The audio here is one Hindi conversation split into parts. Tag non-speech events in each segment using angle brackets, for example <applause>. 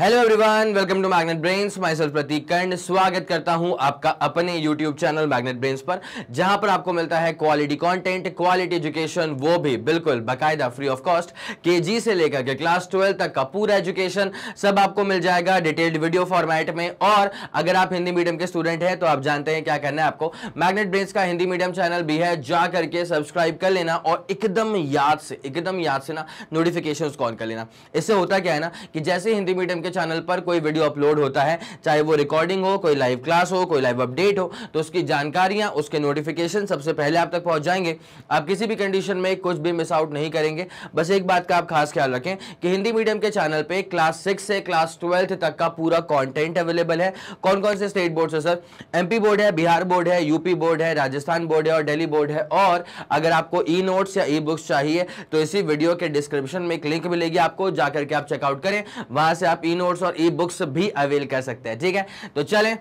Hello everyone welcome to magnet brains myself Prateek Karn स्वागत करता हूं आपका अपने यूट्यूब चैनल मैग्नेट ब्रेन्स पर जहां पर आपको मिलता है क्वालिटी कंटेंट क्वालिटी एजुकेशन वो भी बिल्कुल बकायदा फ्री ऑफ कॉस्ट केजी से लेकर के क्लास ट्वेल्व तक का पूरा एजुकेशन सब आपको मिल जाएगा डिटेल्ड वीडियो फॉर्मेट में और अगर आप हिंदी मीडियम के स्टूडेंट हैं तो आप जानते हैं क्या करना है आपको मैग्नेट ब्रेन्स का हिंदी मीडियम चैनल भी है जा करके सब्सक्राइब कर लेना और एकदम याद से एकदम याद से ना नोटिफिकेशन ऑन कर लेना इससे होता क्या है ना कि जैसे हिंदी मीडियम के के चैनल पर कोई वीडियो अपलोड होता है चाहे वो रिकॉर्डिंग हो कोई लाइव क्लास हो कोई लाइव अपडेट हो तो उसकी जानकारियां उसके नोटिफिकेशन सबसे पहले आप तक पहुंच जाएंगे आप किसी भी कंडीशन में कुछ भी मिस आउट नहीं करेंगे बस एक बात का आप खास ख्याल रखें कि हिंदी मीडियम के चैनल पर क्लास सिक्स से क्लास ट्वेल्थ तक का पूरा कॉन्टेंट अवेलेबल है कौन कौन से स्टेट बोर्ड है सर एम बोर्ड है बिहार बोर्ड है यूपी बोर्ड है राजस्थान बोर्ड है और डेली बोर्ड है और अगर आपको ई नोट्स या ई बुक्स चाहिए तो इसी वीडियो के डिस्क्रिप्शन में एक लिंक मिलेगी आपको जाकर के आप चेकआउट करें वहां से आप ई नोट्स और ई बुक्स भी अवेल कर सकते हैं ठीक है तो चले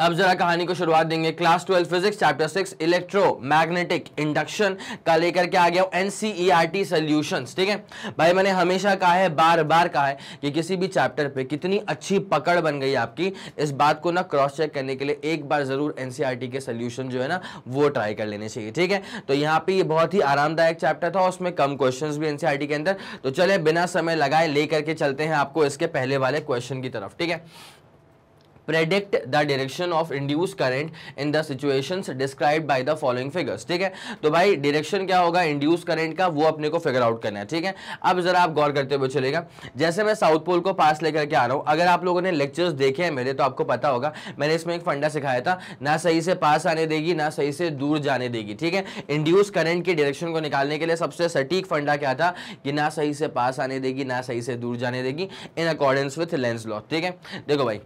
अब जरा कहानी को शुरुआत देंगे class twelve physics chapter six electromagnetic induction का लेकर के आ गया एनसीईआरटी सॉल्यूशंस e ठीक है भाई मैंने हमेशा कहा है बार बार कहा है कि किसी भी चैप्टर पे कितनी अच्छी पकड़ बन गई आपकी इस बात को ना क्रॉस चेक करने के लिए एक बार जरूर एनसीईआरटी e के सोल्यूशन जो है ना वो ट्राई कर लेने चाहिए ठीक है तो यहाँ पे ये बहुत ही आरामदायक चैप्टर था उसमें कम क्वेश्चन भी एनसीईआरटी e के अंदर तो चले बिना समय लगाए ले करके चलते हैं आपको इसके पहले वाले क्वेश्चन की तरफ ठीक है predict the direction of induce current in the situations describe by the following figures ठीक है तो भाई डायरेक्शन क्या होगा इंड्यूस करंट का वो अपने को फिगर आउट करना है ठीक है अब जरा आप गौर करते हुए चलेगा जैसे मैं साउथ पोल को पास लेकर के आ रहा हूँ अगर आप लोगों ने लेक्चर्स देखे हैं मेरे तो आपको पता होगा मैंने इसमें एक फंडा सिखाया था ना सही से पास आने देगी ना सही से दूर जाने देगी ठीक है इंड्यूस करंट की डायरेक्शन को निकालने के लिए सबसे सटीक फंडा क्या था कि ना सही से पास आने देगी ना सही से दूर जाने देगी in accordance with Lenz law ठीक है देखो भाई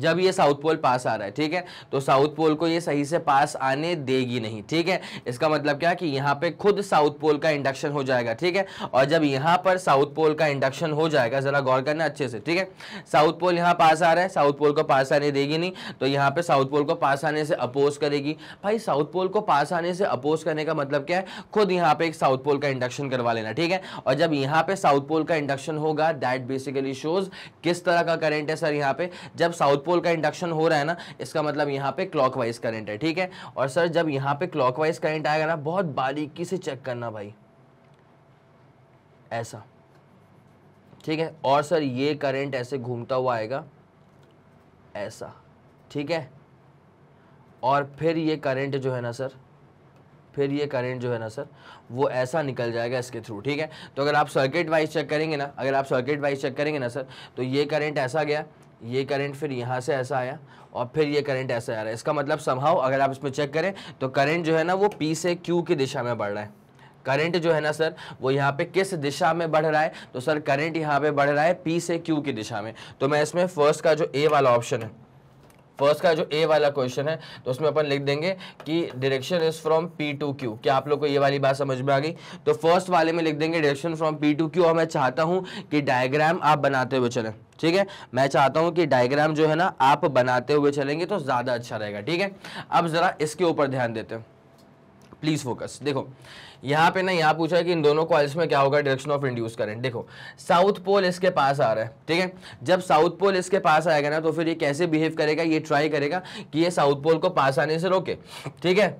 जब ये साउथ पोल पास आ रहा है ठीक है तो साउथ पोल को ये सही से पास आने देगी नहीं ठीक है इसका मतलब क्या कि यहाँ पे खुद साउथ पोल का इंडक्शन हो जाएगा ठीक है और जब यहाँ पर साउथ पोल का इंडक्शन हो जाएगा ज़रा गौर करना अच्छे से ठीक है साउथ पोल यहाँ पास आ रहा है साउथ पोल को पास आने देगी नहीं तो यहाँ पर साउथ पोल को पास आने से अपोज करेगी भाई साउथ पोल को पास आने से अपोज करने का मतलब क्या है खुद यहाँ पर एक साउथ पोल का इंडक्शन करवा लेना ठीक है और जब यहाँ पर साउथ पोल का इंडक्शन होगा दैट बेसिकली शोज किस तरह का करेंट है सर यहाँ पे जब साउथ पोल का इंडक्शन हो रहा है ना इसका मतलब यहाँ पे क्लॉकवाइज करंट है ठीक है और सर जब यहाँ पे क्लॉकवाइज करंट आएगा ना बहुत बारीकी से चेक करना भाई ऐसा ठीक है और सर ये करंट ऐसे घूमता हुआ आएगा ऐसा ठीक है और फिर ये करंट जो है ना सर फिर ये करंट जो है ना सर वो ऐसा निकल जाएगा इसके थ्रू ठीक है तो अगर आप सर्किट वाइज चेक करेंगे ना अगर आप सर्किट वाइज चेक करेंगे ना सर तो ये करंट ऐसा गया ये करंट फिर यहाँ से ऐसा आया और फिर ये करंट ऐसा आ रहा है इसका मतलब संभाव अगर आप इसमें चेक करें तो करंट जो है ना वो पी से क्यू की दिशा में बढ़ रहा है करंट जो है ना सर वो यहाँ पे किस दिशा में बढ़ रहा है तो सर करंट यहाँ पे बढ़ रहा है पी से क्यू की दिशा में तो मैं इसमें फर्स्ट का जो ए वाला ऑप्शन है फर्स्ट का जो ए वाला क्वेश्चन है तो उसमें अपन लिख देंगे कि direction is from P to Q क्या आप लोग को ये वाली बात समझ में आ गई तो फर्स्ट वाले में लिख देंगे direction from P to Q और मैं चाहता हूँ कि डायग्राम आप बनाते हुए चलें ठीक है मैं चाहता हूँ कि डायग्राम जो है ना आप बनाते हुए चलेंगे तो ज़्यादा अच्छा रहेगा ठीक है अब ज़रा इसके ऊपर ध्यान देते हैं प्लीज़ फोकस देखो यहाँ पे ना यहाँ पूछा है कि इन दोनों कॉइल्स में क्या होगा डायरेक्शन ऑफ इंड्यूस करें देखो साउथ पोल इसके पास आ रहा है ठीक है जब साउथ पोल इसके पास आएगा ना तो फिर ये कैसे बिहेव करेगा ये ट्राई करेगा कि ये साउथ पोल को पास आने से रोके ठीक है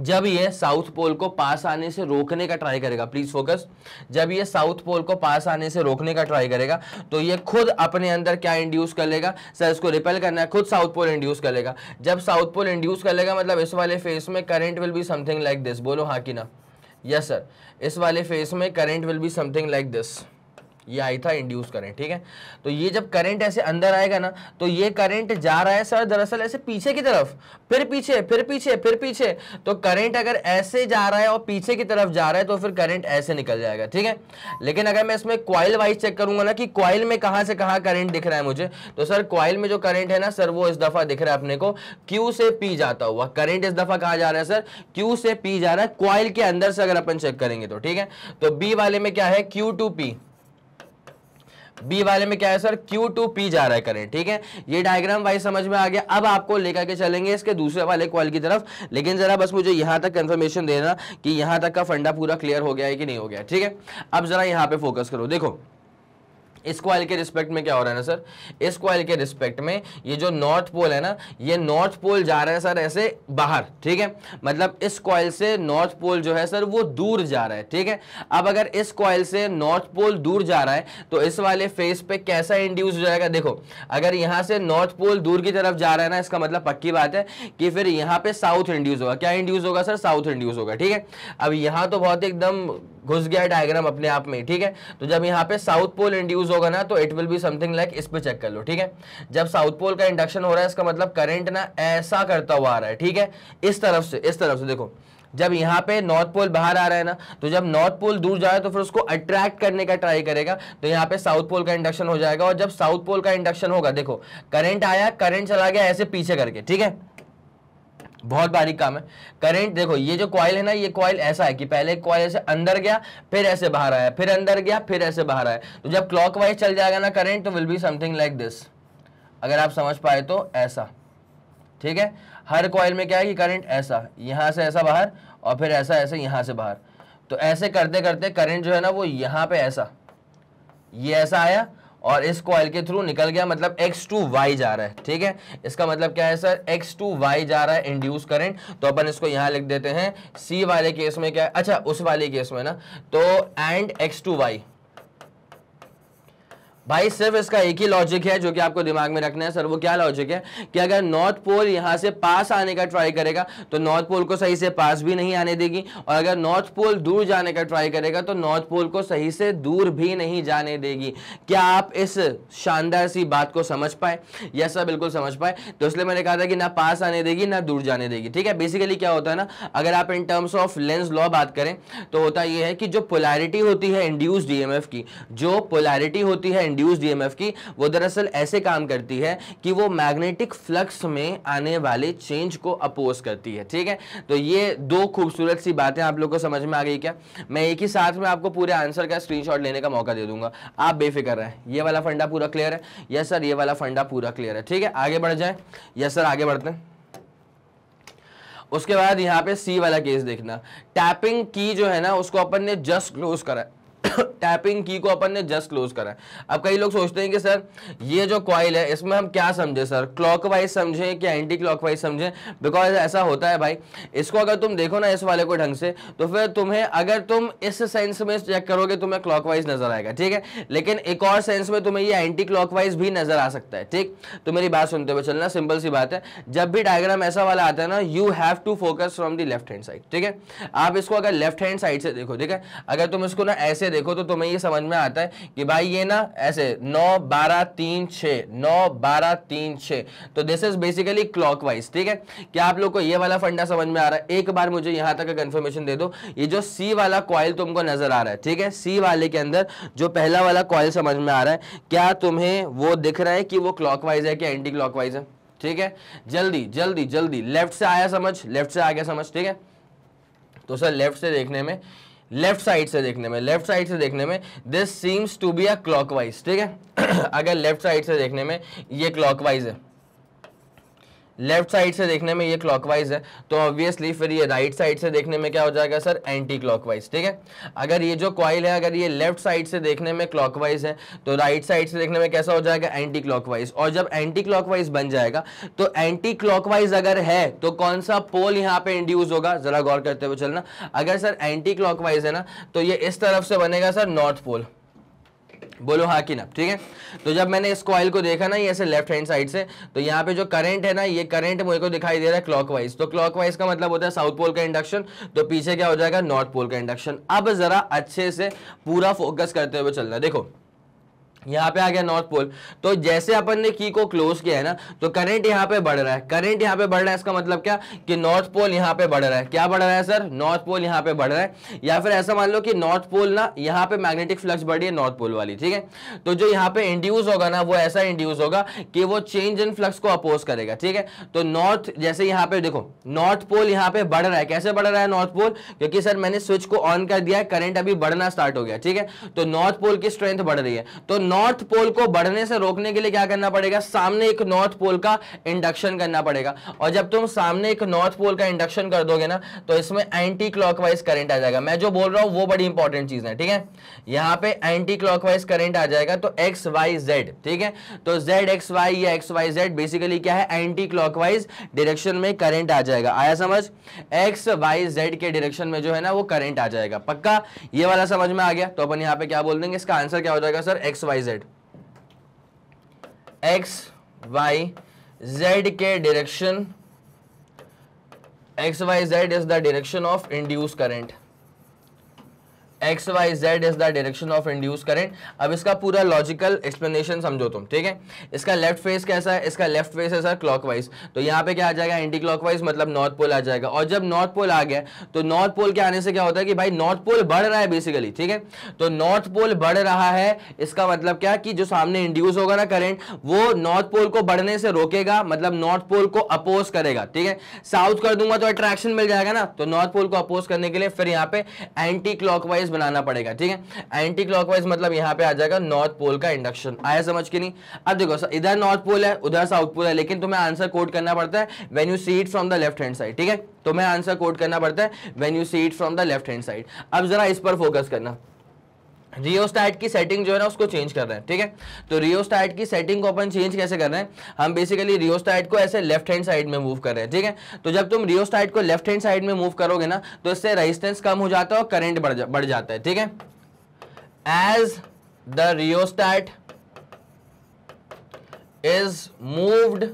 जब ये साउथ पोल को पास आने से रोकने का ट्राई करेगा प्लीज फोकस जब ये साउथ पोल को पास आने से रोकने का ट्राई करेगा तो ये खुद अपने अंदर क्या इंड्यूस कर लेगा सर इसको रिपेल करना है खुद साउथ पोल इंड्यूस कर लेगा जब साउथ पोल इंड्यूस कर लेगा मतलब इस वाले फेस में current will be something like this बोलो हाँ कि ना यस सर इस वाले फेस में current will be something like this ये आई था इंड्यूस करेंट ठीक है तो ये जब करंट ऐसे अंदर आएगा ना तो ये करंट जा रहा है सर दरअसल ऐसे पीछे की तरफ फिर पीछे फिर पीछे फिर पीछे तो करंट अगर ऐसे जा रहा है और पीछे की तरफ जा रहा है तो फिर करंट ऐसे निकल जाएगा ठीक है लेकिन अगर मैं इसमें क्वाइल वाइज चेक करूंगा ना कि क्वाइल में कहां से कहा करंट दिख रहा है मुझे तो सर क्वाइल में जो करंट है ना सर वो इस दफ़ा दिख रहा है अपने को क्यू से पी जाता हुआ करेंट इस दफ़ा कहा जा रहा है सर क्यू से पी जा रहा है क्वाइल के अंदर से अगर अपन चेक करेंगे तो ठीक है तो बी वाले में क्या है क्यू टू पी बी वाले में क्या है सर क्यू टू पी जा रहा है करेंट ठीक है ये डायग्राम वाइज समझ में आ गया अब आपको लेकर के चलेंगे इसके दूसरे वाले कॉल की तरफ लेकिन जरा बस मुझे यहां तक कंफर्मेशन देना कि यहां तक का फंडा पूरा क्लियर हो गया है कि नहीं हो गया ठीक है अब जरा यहाँ पे फोकस करो देखो इस क्वाइल के रिस्पेक्ट में क्या हो रहा है ना सर इस क्वाइल के रिस्पेक्ट में ये जो नॉर्थ पोल है ना ये नॉर्थ पोल जा रहा है सर ऐसे बाहर ठीक है मतलब इस क्वाइल से नॉर्थ पोल जो है सर वो दूर जा रहा है ठीक है अब अगर इस क्वाइल से नॉर्थ पोल दूर जा रहा है तो इस वाले फेस पे कैसा इंड्यूस हो जाएगा देखो अगर यहाँ से नॉर्थ पोल दूर की तरफ जा रहा है ना इसका मतलब पक्की बात है कि फिर यहाँ पे साउथ इंड्यूस होगा क्या इंड्यूस होगा सर साउथ इंड्यूस होगा ठीक है अब यहाँ तो बहुत एकदम घुस गया डायग्राम अपने आप में ठीक है तो जब यहाँ पे साउथ पोल इंड्यूस होगा ना तो it will be something like इस पर चेक कर लो ठीक है जब साउथ पोल का इंडक्शन हो रहा है इसका मतलब करंट ना ऐसा करता हुआ आ रहा है ठीक है इस तरफ से इस तरफ से देखो जब यहाँ पे नॉर्थ पोल बाहर आ रहा है ना तो जब नॉर्थ पोल दूर जाए तो फिर उसको अट्रैक्ट करने का ट्राई करेगा तो यहाँ पे साउथ पोल का इंडक्शन हो जाएगा और जब साउथ पोल का इंडक्शन होगा देखो करंट आया करंट चला गया ऐसे पीछे करके ठीक है बहुत बारीक काम है करंट देखो ये जो क्वाइल है ना ये क्वाइल ऐसा है कि पहले क्वाइल ऐसे अंदर गया फिर ऐसे बाहर आया फिर अंदर गया फिर ऐसे बाहर आया तो जब क्लॉक चल जाएगा ना करेंट तो will be something like this अगर आप समझ पाए तो ऐसा ठीक है हर कॉयल में क्या है कि करंट ऐसा यहाँ से ऐसा बाहर और फिर ऐसा ऐसे यहाँ से बाहर तो ऐसे करते करते करंट जो है ना वो यहाँ पे ऐसा ये ऐसा आया और इस कॉयल के थ्रू निकल गया मतलब एक्स टू वाई जा रहा है ठीक है इसका मतलब क्या है सर एक्स टू वाई जा रहा है इंड्यूस करंट तो अपन इसको यहाँ लिख देते हैं सी वाले केस में क्या है अच्छा उस वाले केस में ना तो एंड एक्स टू वाई भाई सिर्फ इसका एक ही लॉजिक है जो कि आपको दिमाग में रखना है सर वो क्या लॉजिक है कि अगर नॉर्थ पोल यहां से पास आने का ट्राई करेगा तो नॉर्थ पोल को सही से पास भी नहीं आने देगी और अगर नॉर्थ पोल दूर जाने का ट्राई करेगा तो नॉर्थ पोल को सही से दूर भी नहीं जाने देगी क्या आप इस शानदार सी बात को समझ पाए यस सर बिल्कुल समझ पाए तो इसलिए मैंने कहा था कि ना पास आने देगी ना दूर जाने देगी ठीक है बेसिकली क्या होता है ना अगर आप in terms of Lenz law बात करें तो होता यह है कि जो पोलैरिटी होती है इंड्यूस डीएमएफ e की जो पोलैरिटी होती है रिड्यूस डीएमएफ की वो दरअसल ऐसे काम करती है कि वो मैग्नेटिक फ्लक्स में आने वाले चेंज को अपोज करती है ठीक है तो ये दो खूबसूरत सी बातें आप लोग को समझ में आ गई क्या मैं एक ही साथ में आपको पूरे आंसर का स्क्रीनशॉट लेने का मौका दे दूंगा आप बेफिक्र रहें ये वाला फंडा पूरा क्लियर है यस सर ये वाला फंडा पूरा क्लियर है ठीक है आगे बढ़ जाए यस सर आगे बढ़ते हैं उसके बाद यहाँ पे सी वाला केस देखना टैपिंग की जो है ना उसको अपन ने जस्ट क्लोज करा है टैपिंग की को अपन ने जस्ट क्लोज करा है अब कई लोग सोचते हैं कि सर ये जो कॉइल है इसमें हम क्या समझे सर क्लॉक वाइज समझें कि एंटी क्लॉक वाइज समझे बिकॉज ऐसा होता है भाई इसको अगर तुम देखो ना इस वाले को ढंग से तो फिर तुम्हें अगर तुम इस सेंस में चेक करोगे तुम्हें क्लॉक वाइज नजर आएगा ठीक है लेकिन एक और सेंस में तुम्हें ये एंटी क्लॉक वाइज भी नजर आ सकता है ठीक तो मेरी बात सुनते हुए चलना सिंपल सी बात है जब भी डायग्राम ऐसा वाला आता है ना you have to focus from the left hand side ठीक है आप इसको अगर लेफ्ट हैंड साइड से देखो ठीक है अगर तुम इसको ना ऐसे देखो तो तुम्हें ये समझ में आता है कि भाई ये ना ऐसे नौ बारह तीन छः नौ बारह तीन छः तो दिस इज बेसिकली क्लॉक ठीक है क्या आप लोग को ये वाला फंडा समझ में आ रहा है एक बार मुझे यहां तक कंफर्मेशन दे दो ये जो सी वाला कॉयल तुमको नजर आ रहा है ठीक है सी वाले के अंदर जो पहला वाला कॉयल समझ में आ रहा है क्या तुम्हें वो दिख रहा है कि वो क्लॉक है कि एंटी क्लॉक है ठीक है जल्दी जल्दी जल्दी लेफ्ट से आया समझ लेफ्ट से आ गया समझ ठीक है तो सर लेफ्ट से देखने में लेफ्ट साइड से देखने में लेफ्ट साइड से देखने में this seems to be a clockwise ठीक है <clears throat> अगर लेफ्ट साइड से देखने में ये क्लॉकवाइज है लेफ्ट साइड से देखने में ये क्लॉकवाइज है तो ऑब्वियसली फिर ये राइट साइड से देखने में क्या हो जाएगा सर एंटी क्लॉकवाइज ठीक है अगर ये जो क्वाइल है अगर ये लेफ्ट साइड से देखने में क्लॉकवाइज है तो राइट साइड से देखने में कैसा हो जाएगा एंटी क्लॉकवाइज और जब एंटी क्लॉकवाइज बन जाएगा तो एंटी क्लॉकवाइज अगर है तो कौन सा पोल यहाँ पे इंड्यूज होगा जरा गौर करते हुए चलना अगर सर एंटी क्लॉकवाइज है ना तो ये इस तरफ से बनेगा सर नॉर्थ पोल बोलो हाँ कि ना ठीक है तो जब मैंने इस कॉइल को देखा ना ये ऐसे लेफ्ट हैंड साइड से तो यहाँ पे जो करंट है ना ये करंट मुझे को दिखाई दे रहा है क्लॉकवाइज तो क्लॉकवाइज का मतलब होता है साउथ पोल का इंडक्शन तो पीछे क्या हो जाएगा नॉर्थ पोल का इंडक्शन अब जरा अच्छे से पूरा फोकस करते हुए चलना देखो यहाँ पे आ गया नॉर्थ पोल तो जैसे अपन ने की को क्लोज किया है ना तो करंट यहाँ पे बढ़ रहा है करंट यहाँ पे बढ़ रहा है इसका मतलब क्या कि नॉर्थ पोल यहाँ पे बढ़ रहा है क्या बढ़ रहा है सर नॉर्थ पोल यहाँ पे बढ़ रहा है या फिर ऐसा मान लो कि नॉर्थ पोल ना यहाँ पे मैग्नेटिक फ्लक्स बढ़ी है नॉर्थ पोल वाली ठीक है तो जो यहाँ पे इंड्यूस होगा ना वो ऐसा इंड्यूस होगा कि वो चेंज इन फ्लक्स को अपोज करेगा ठीक है तो नॉर्थ जैसे यहाँ पे देखो नॉर्थ पोल यहाँ पे बढ़ रहा है कैसे बढ़ रहा है नॉर्थ पोल क्योंकि सर मैंने स्विच को ऑन कर दिया है करंट अभी बढ़ना स्टार्ट हो गया ठीक है तो नॉर्थ पोल की स्ट्रेंथ बढ़ रही है तो नॉर्थ पोल को बढ़ने से रोकने के लिए क्या करना पड़ेगा सामने एक नॉर्थ पोल का इंडक्शन करना पड़ेगा और जब तुम सामने एक नॉर्थ पोल का इंडक्शन कर दोगे ना तो इसमें एंटी क्लॉकवाइज करंट आ जाएगा मैं जो बोल रहा हूं वो बड़ी इंपॉर्टेंट चीज है ठीक है यहां पे एंटी क्लॉकवाइज करंट आ जाएगा तो एक्स वाई जेड ठीक है तो जेड एक्स वाई या एक्स वाई जेड बेसिकली क्या है एंटी क्लॉकवाइज डायरेक्शन में करंट आ जाएगा आया समझ एक्स वाई जेड के डायरेक्शन में जो है ना वो करंट आ जाएगा पक्का ये वाला समझ में आ गया तो अपन यहां पर क्या बोल देंगे इसका आंसर क्या हो जाएगा sir X Y Z X Y Z के direction X Y Z is the direction of induce current X Y Z is the direction of induce current अब इसका पूरा लॉजिकल एक्सप्लेनेशन समझो तुम ठीक है इसका लेफ्ट फेस कैसा है इसका लेफ्ट फेस है सर क्लॉक तो यहाँ पे क्या आ जाएगा एंटी क्लॉक मतलब नॉर्थ पोल आ जाएगा और जब नॉर्थ पोल आ गया तो नॉर्थ पोल के आने से क्या होता है कि भाई नॉर्थ पोल बढ़ रहा है बेसिकली ठीक है तो नॉर्थ पोल बढ़ रहा है इसका मतलब क्या कि जो सामने इंड्यूस होगा ना करेंट वो नॉर्थ पोल को बढ़ने से रोकेगा मतलब नॉर्थ पोल को अपोज करेगा ठीक है साउथ कर दूंगा तो अट्रैक्शन मिल जाएगा ना तो नॉर्थ पोल को अपोज करने के लिए फिर यहाँ पे एंटी क्लॉकवाइज बनाना पड़ेगा ठीक है एंटी क्लॉकवाइज मतलब यहाँ पे आ जाएगा नॉर्थ पोल का इंडक्शन आया समझ के नहीं अब देखो इधर नॉर्थ पोल है उधर साउथ पोल है लेकिन तुम्हें आंसर कोट करना पड़ता है when you see it from the left hand side ठीक है तुम्हें आंसर कोट करना पड़ता है when you see it from the left hand side अब जरा इस पर फोकस करना रियोस्टाइट की सेटिंग जो है ना उसको चेंज कर रहे हैं ठीक है तो रियोस्टाइट की सेटिंग को अपन चेंज कैसे कर रहे हैं हम बेसिकली रियोस्टाइट को ऐसे लेफ्ट हैंड साइड में मूव कर रहे हैं ठीक है तो जब तुम रियोस्टाइट को लेफ्ट हैंड साइड में मूव करोगे ना तो इससे रेजिस्टेंस कम हो जाता है और करेंट बढ़ जा, बढ़ जाता है ठीक है as the rheostat is moved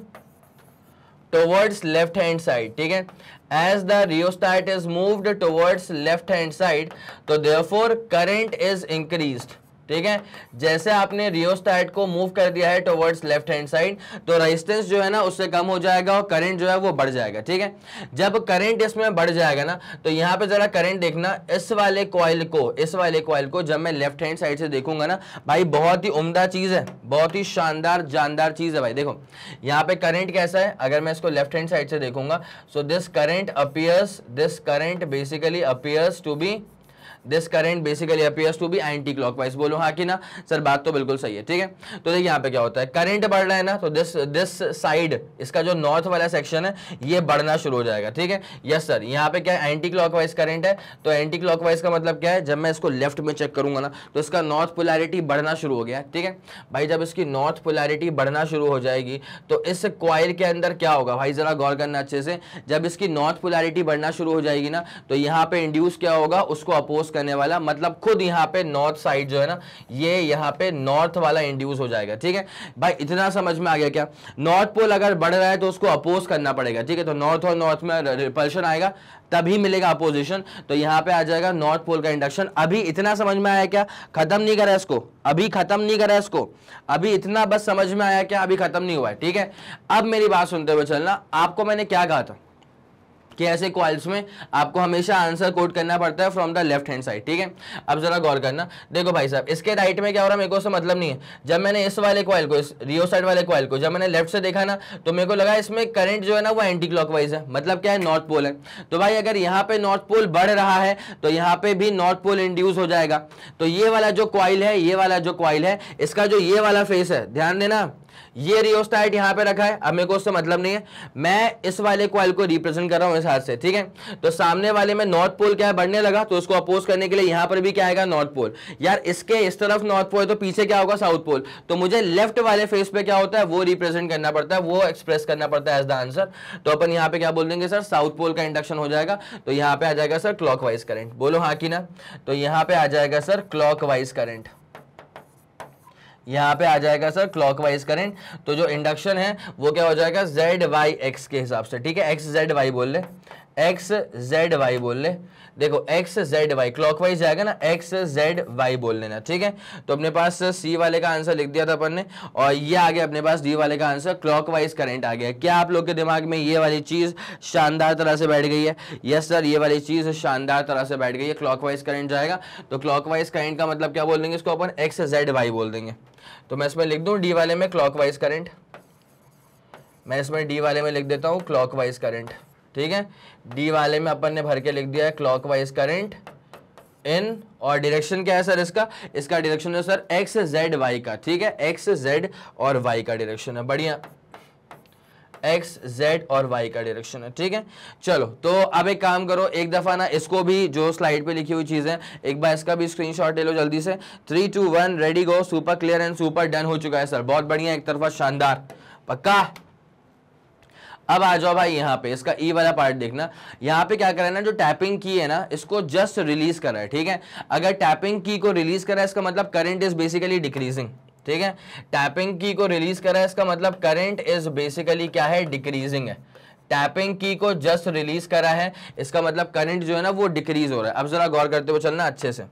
towards left hand side ठीक है as the rheostat is moved towards left hand side so therefore current is increased ठीक है जैसे आपने रियोस्टैट को मूव कर दिया है टुवर्ड्स लेफ्ट हैंड साइड तो रेजिस्टेंस जो है ना उससे कम हो जाएगा और करंट जो है वो बढ़ जाएगा ठीक है जब करंट इसमें बढ़ जाएगा ना तो यहाँ पे जरा करंट देखना इस वाले कॉइल को इस वाले कॉइल को जब मैं लेफ्ट हैंड साइड से देखूंगा ना भाई बहुत ही उमदा चीज है बहुत ही शानदार जानदार चीज है भाई देखो यहाँ पे करेंट कैसा है अगर मैं इसको लेफ्ट हैंड साइड से देखूंगा so this current appears this current basically appears to be this current basically appears to be anti clockwise बोलो हाँ कि ना सर बात तो बिल्कुल सही है ठीक है तो देखिए यहाँ पे क्या होता है करंट बढ़ रहा है ना तो दिस दिस साइड इसका जो नॉर्थ वाला सेक्शन है ये बढ़ना शुरू हो जाएगा ठीक है यस सर यहाँ पे क्या है एंटी क्लॉकवाइज करंट है तो एंटी क्लॉकवाइज का मतलब क्या है जब मैं इसको लेफ्ट में चेक करूंगा ना तो इसका नॉर्थ पोलैरिटी बढ़ना शुरू हो गया ठीक है भाई जब इसकी नॉर्थ पोलैरिटी बढ़ना शुरू हो जाएगी तो इस क्वाइल के अंदर क्या होगा भाई जरा गौर करना अच्छे से जब इसकी नॉर्थ पोलैरिटी बढ़ना शुरू हो जाएगी ना तो यहाँ पे इंड्यूस क्या होगा उसको अपोज इंड्यूस करने वाला मतलब खुद यहां पे नॉर्थ साइड जो है ना ये यहां पे नॉर्थ वाला इंड्यूस हो जाएगा ठीक है भाई इतना समझ में आ गया क्या नॉर्थ पोल अगर बढ़ रहा है तो उसको अपोज करना पड़ेगा ठीक है तो नॉर्थ और नॉर्थ में रिपल्शन आएगा तभी मिलेगा अपोजिशन तो यहां पे आ जाएगा नॉर्थ पोल का इंडक्शन अभी इतना समझ में आया क्या खत्म नहीं करा इसको अभी खत्म नहीं करा इसको अभी इतना बस समझ में आया क्या अभी खत्म नहीं हुआ है ठीक है अब मेरी बात सुनते हुए चलना आपको मैंने क्या कहा था कि ऐसे क्वाइल्स में आपको हमेशा आंसर कोट करना पड़ता है from the left hand side ठीक है अब जरा गौर करना देखो भाई साहब इसके राइट में क्या हो रहा है मेरे को उससे मतलब नहीं है जब मैंने इस वाले क्वाइल को इस रियो साइड वाले क्वाइल को जब मैंने लेफ्ट से देखा ना तो मेरे को लगा इसमें करंट जो है ना वो एंटी क्लॉक है मतलब क्या है नॉर्थ पोल है तो भाई अगर यहाँ पे नॉर्थ पोल बढ़ रहा है तो यहाँ पे भी नॉर्थ पोल इंड्यूस हो जाएगा तो ये वाला जो क्वाइल है ये वाला जो क्वाइल है इसका जो ये वाला फेस है ध्यान देना ये रियोस्टाइट यहाँ पे रखा है अब मेरे को उससे मतलब नहीं है मैं इस वाले क्वाल को रिप्रेजेंट कर रहा हूं इस हाथ से ठीक है तो सामने वाले में नॉर्थ पोल क्या है बढ़ने लगा तो उसको अपोज करने के लिए यहाँ पर भी क्या आएगा नॉर्थ पोल यार इसके इस तरफ नॉर्थ पोल है तो पीछे क्या होगा साउथ पोल तो मुझे लेफ्ट वाले फेस पे क्या होता है वो रिप्रेजेंट करना पड़ता है वो एक्सप्रेस करना पड़ता है एज द आंसर तो अपन यहाँ पे क्या बोल देंगे सर साउथ पोल का इंडक्शन हो जाएगा तो यहाँ पे आ जाएगा सर वाइज करंट बोलो हाँ की ना तो यहाँ पे आ जाएगा सर वाइज करंट यहाँ पे आ जाएगा सर क्लॉकवाइज करेंट तो जो इंडक्शन है वो क्या हो जाएगा जेड वाई एक्स के हिसाब से ठीक है एक्स जेड वाई बोल ले एक्स जेड वाई बोल ले देखो X Z Y clockwise जाएगा ना एक्स जेड वाई बोल लेना ठीक है तो अपने पास सी वाले का आंसर लिख दिया था अपन ने और ये आ गया अपने पास डी वाले का आंसर क्लॉक वाइज करेंट आ गया क्या आप लोग के दिमाग में ये वाली चीज़ शानदार तरह से बैठ गई है यस सर ये वाली चीज़ शानदार तरह से बैठ गई है क्लॉक वाइज करेंट जाएगा तो क्लॉक वाइज करेंट का मतलब क्या बोल देंगे इसको अपन एक्स जेड वाई बोल देंगे तो मैं इसमें लिख दू डी वाले में क्लॉक वाइज करेंट मैं इसमें डी वाले में लिख देता हूँ क्लॉक वाइज करेंट ठीक है डी वाले में अपन ने भर के लिख दिया है वाइज करेंट इन और डायरेक्शन क्या है सर इसका इसका डायरेक्शन है सर एक्स जेड वाई का ठीक है एक्स जेड और वाई का डायरेक्शन है बढ़िया एक्स जेड और वाई का डायरेक्शन है ठीक है चलो तो अब एक काम करो एक दफ़ा ना इसको भी जो स्लाइड पे लिखी हुई चीज़ है एक बार इसका भी स्क्रीनशॉट ले लो जल्दी से three two one ready go super clear and super done हो चुका है सर बहुत बढ़िया एक तरफा शानदार पक्का अब आ जाओ भाई यहाँ पे इसका ई e वाला पार्ट देखना यहाँ पे क्या करना है जो टैपिंग की है ना इसको जस्ट रिलीज करा है ठीक है अगर टैपिंग की को रिलीज करा है इसका मतलब करंट इज बेसिकली डिक्रीजिंग ठीक है टैपिंग की को रिलीज करा है इसका मतलब करंट इज बेसिकली क्या है डिक्रीजिंग है टैपिंग की को जस्ट रिलीज करा है इसका मतलब करंट जो है ना वो डिक्रीज हो रहा है अब जरा गौर करते हुए चलना अच्छे से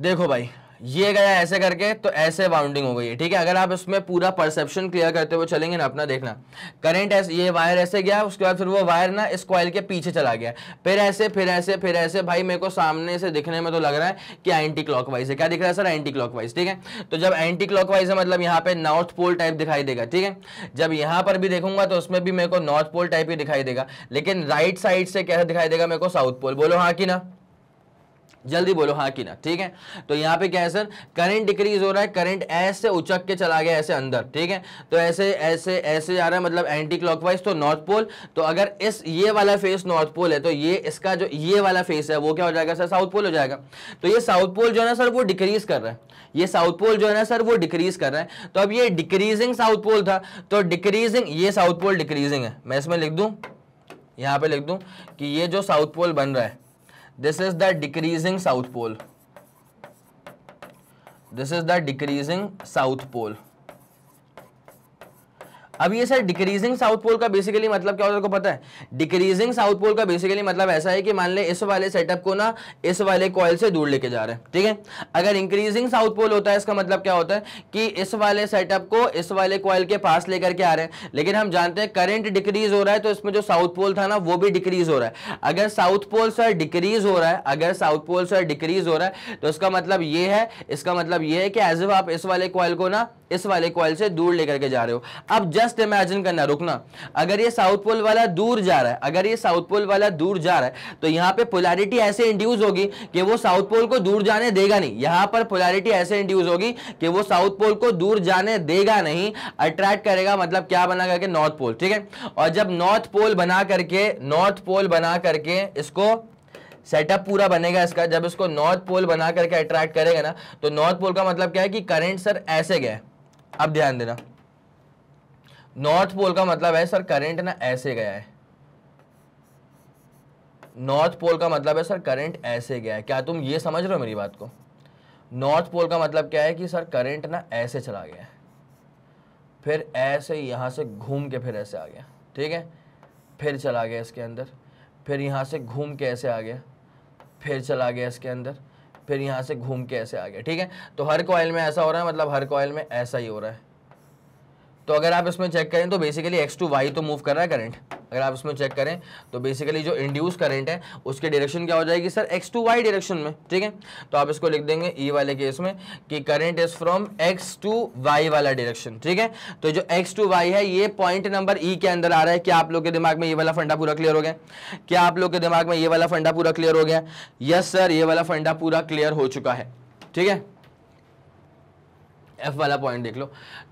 देखो भाई ये गया ऐसे करके तो ऐसे बाउंडिंग हो गई है ठीक है अगर आप इसमें पूरा परसेप्शन क्लियर करते हुए चलेंगे ना अपना देखना करंट ऐसे ये वायर ऐसे गया उसके बाद फिर वो वायर ना इस क्वाइल के पीछे चला गया फिर ऐसे फिर ऐसे फिर ऐसे भाई मेरे को सामने से दिखने में तो लग रहा है कि एंटी क्लॉकवाइज है क्या दिख रहा है सर एंटी क्लॉकवाइज ठीक है तो जब एंटी क्लॉकवाइज है मतलब यहाँ पे नॉर्थ पोल टाइप दिखाई देगा ठीक है जब यहाँ पर भी देखूंगा तो उसमें भी मेरे को नॉर्थ पोल टाइप ही दिखाई देगा लेकिन राइट साइड से कैसे दिखाई देगा मेरे को साउथ पोल बोलो हाँ कि ना जल्दी बोलो हाँ कि ना ठीक है तो यहाँ पे क्या है सर करंट डिक्रीज हो रहा है करंट ऐसे उचक के चला गया ऐसे अंदर ठीक है तो ऐसे ऐसे ऐसे जा रहा है मतलब एंटी क्लॉकवाइज तो नॉर्थ पोल तो अगर इस ये वाला फेस नॉर्थ पोल है तो ये इसका जो ये वाला फेस है वो क्या हो जाएगा सर साउथ पोल हो जाएगा तो ये साउथ पोल जो है ना सर वो डिक्रीज कर रहा है ये साउथ पोल जो है ना सर वो डिक्रीज कर रहा है तो अब ये डिक्रीजिंग साउथ पोल था तो डिक्रीजिंग ये साउथ पोल डिक्रीजिंग है मैं इसमें लिख दूँ यहाँ पे लिख दूँ कि ये जो साउथ पोल बन रहा है This is the decreasing south pole. This is the decreasing south pole. अब ये सर डिक्रीजिंग साउथ पोल का बेसिकली मतलब क्या होता है पता है डिक्रीजिंग साउथ पोल का बेसिकली मतलब ऐसा है कि मान ले इस वाले सेटअप को ना इस वाले कॉयल से दूर लेके जा रहे हैं ठीक है अगर इंक्रीजिंग साउथ पोल होता है इसका मतलब क्या होता है कि इस वाले सेटअप को इस वाले कॉयल के पास लेकर के आ रहे हैं लेकिन हम जानते हैं करंट डिक्रीज हो रहा है तो इसमें जो साउथ पोल था ना वो भी डिक्रीज हो रहा है अगर साउथ पोल सर डिक्रीज हो रहा है अगर साउथ पोल सर डिक्रीज हो रहा है तो इसका मतलब ये है इसका मतलब ये है कि एज इफ आप इस वाले कॉयल को ना इस वाले कॉयल से दूर लेकर के जा रहे हो अब जस्ट इमेजिन करना रुकना अगर ये साउथ पोल वाला दूर जा रहा है अगर ये साउथ पोल वाला दूर जा रहा है तो यहाँ पे पोलैरिटी ऐसे इंड्यूस होगी कि वो साउथ पोल को दूर जाने देगा नहीं यहाँ पर पोलैरिटी ऐसे इंड्यूस होगी कि वो साउथ पोल को दूर जाने देगा नहीं अट्रैक्ट करेगा मतलब क्या बना करके नॉर्थ पोल ठीक है और जब नॉर्थ पोल बना करके नॉर्थ पोल बना करके इसको सेटअप पूरा बनेगा इसका जब इसको नॉर्थ पोल बना करके अट्रैक्ट करेगा ना तो नॉर्थ पोल का मतलब क्या है कि करंट सर ऐसे गए अब ध्यान देना नॉर्थ पोल का मतलब है सर करंट ना ऐसे गया है नॉर्थ पोल का मतलब है सर करंट ऐसे गया है क्या तुम ये समझ रहे हो मेरी बात को नॉर्थ पोल का मतलब क्या है कि सर करंट ना ऐसे चला गया है फिर ऐसे यहाँ से घूम के फिर ऐसे आ गया ठीक है फिर चला गया इसके अंदर फिर यहाँ से घूम के ऐसे आ गया फिर चला गया इसके अंदर फिर यहाँ से घूम के ऐसे आ गया ठीक है तो हर कॉयल में ऐसा हो रहा है मतलब हर कॉयल में ऐसा ही हो रहा है तो अगर आप इसमें चेक करें तो बेसिकली एक्स टू वाई तो मूव कर रहा है करंट अगर आप इसमें चेक करें तो बेसिकली जो इंड्यूस करेंट है उसके डायरेक्शन क्या हो जाएगी sir X to Y direction में ठीक है तो आप इसको लिख देंगे ई e वाले केस में कि current is from X to Y वाला डायरेक्शन ठीक है तो जो एक्स टू वाई है ये पॉइंट नंबर ई के अंदर आ रहा है क्या आप लोग के दिमाग में ये वाला फंडा पूरा क्लियर हो गया क्या आप लोग के दिमाग में ये वाला फंडा पूरा क्लियर हो गया यस सर ये वाला फंडा पूरा क्लियर हो चुका है ठीक है एफ वाला पॉइंट देख लो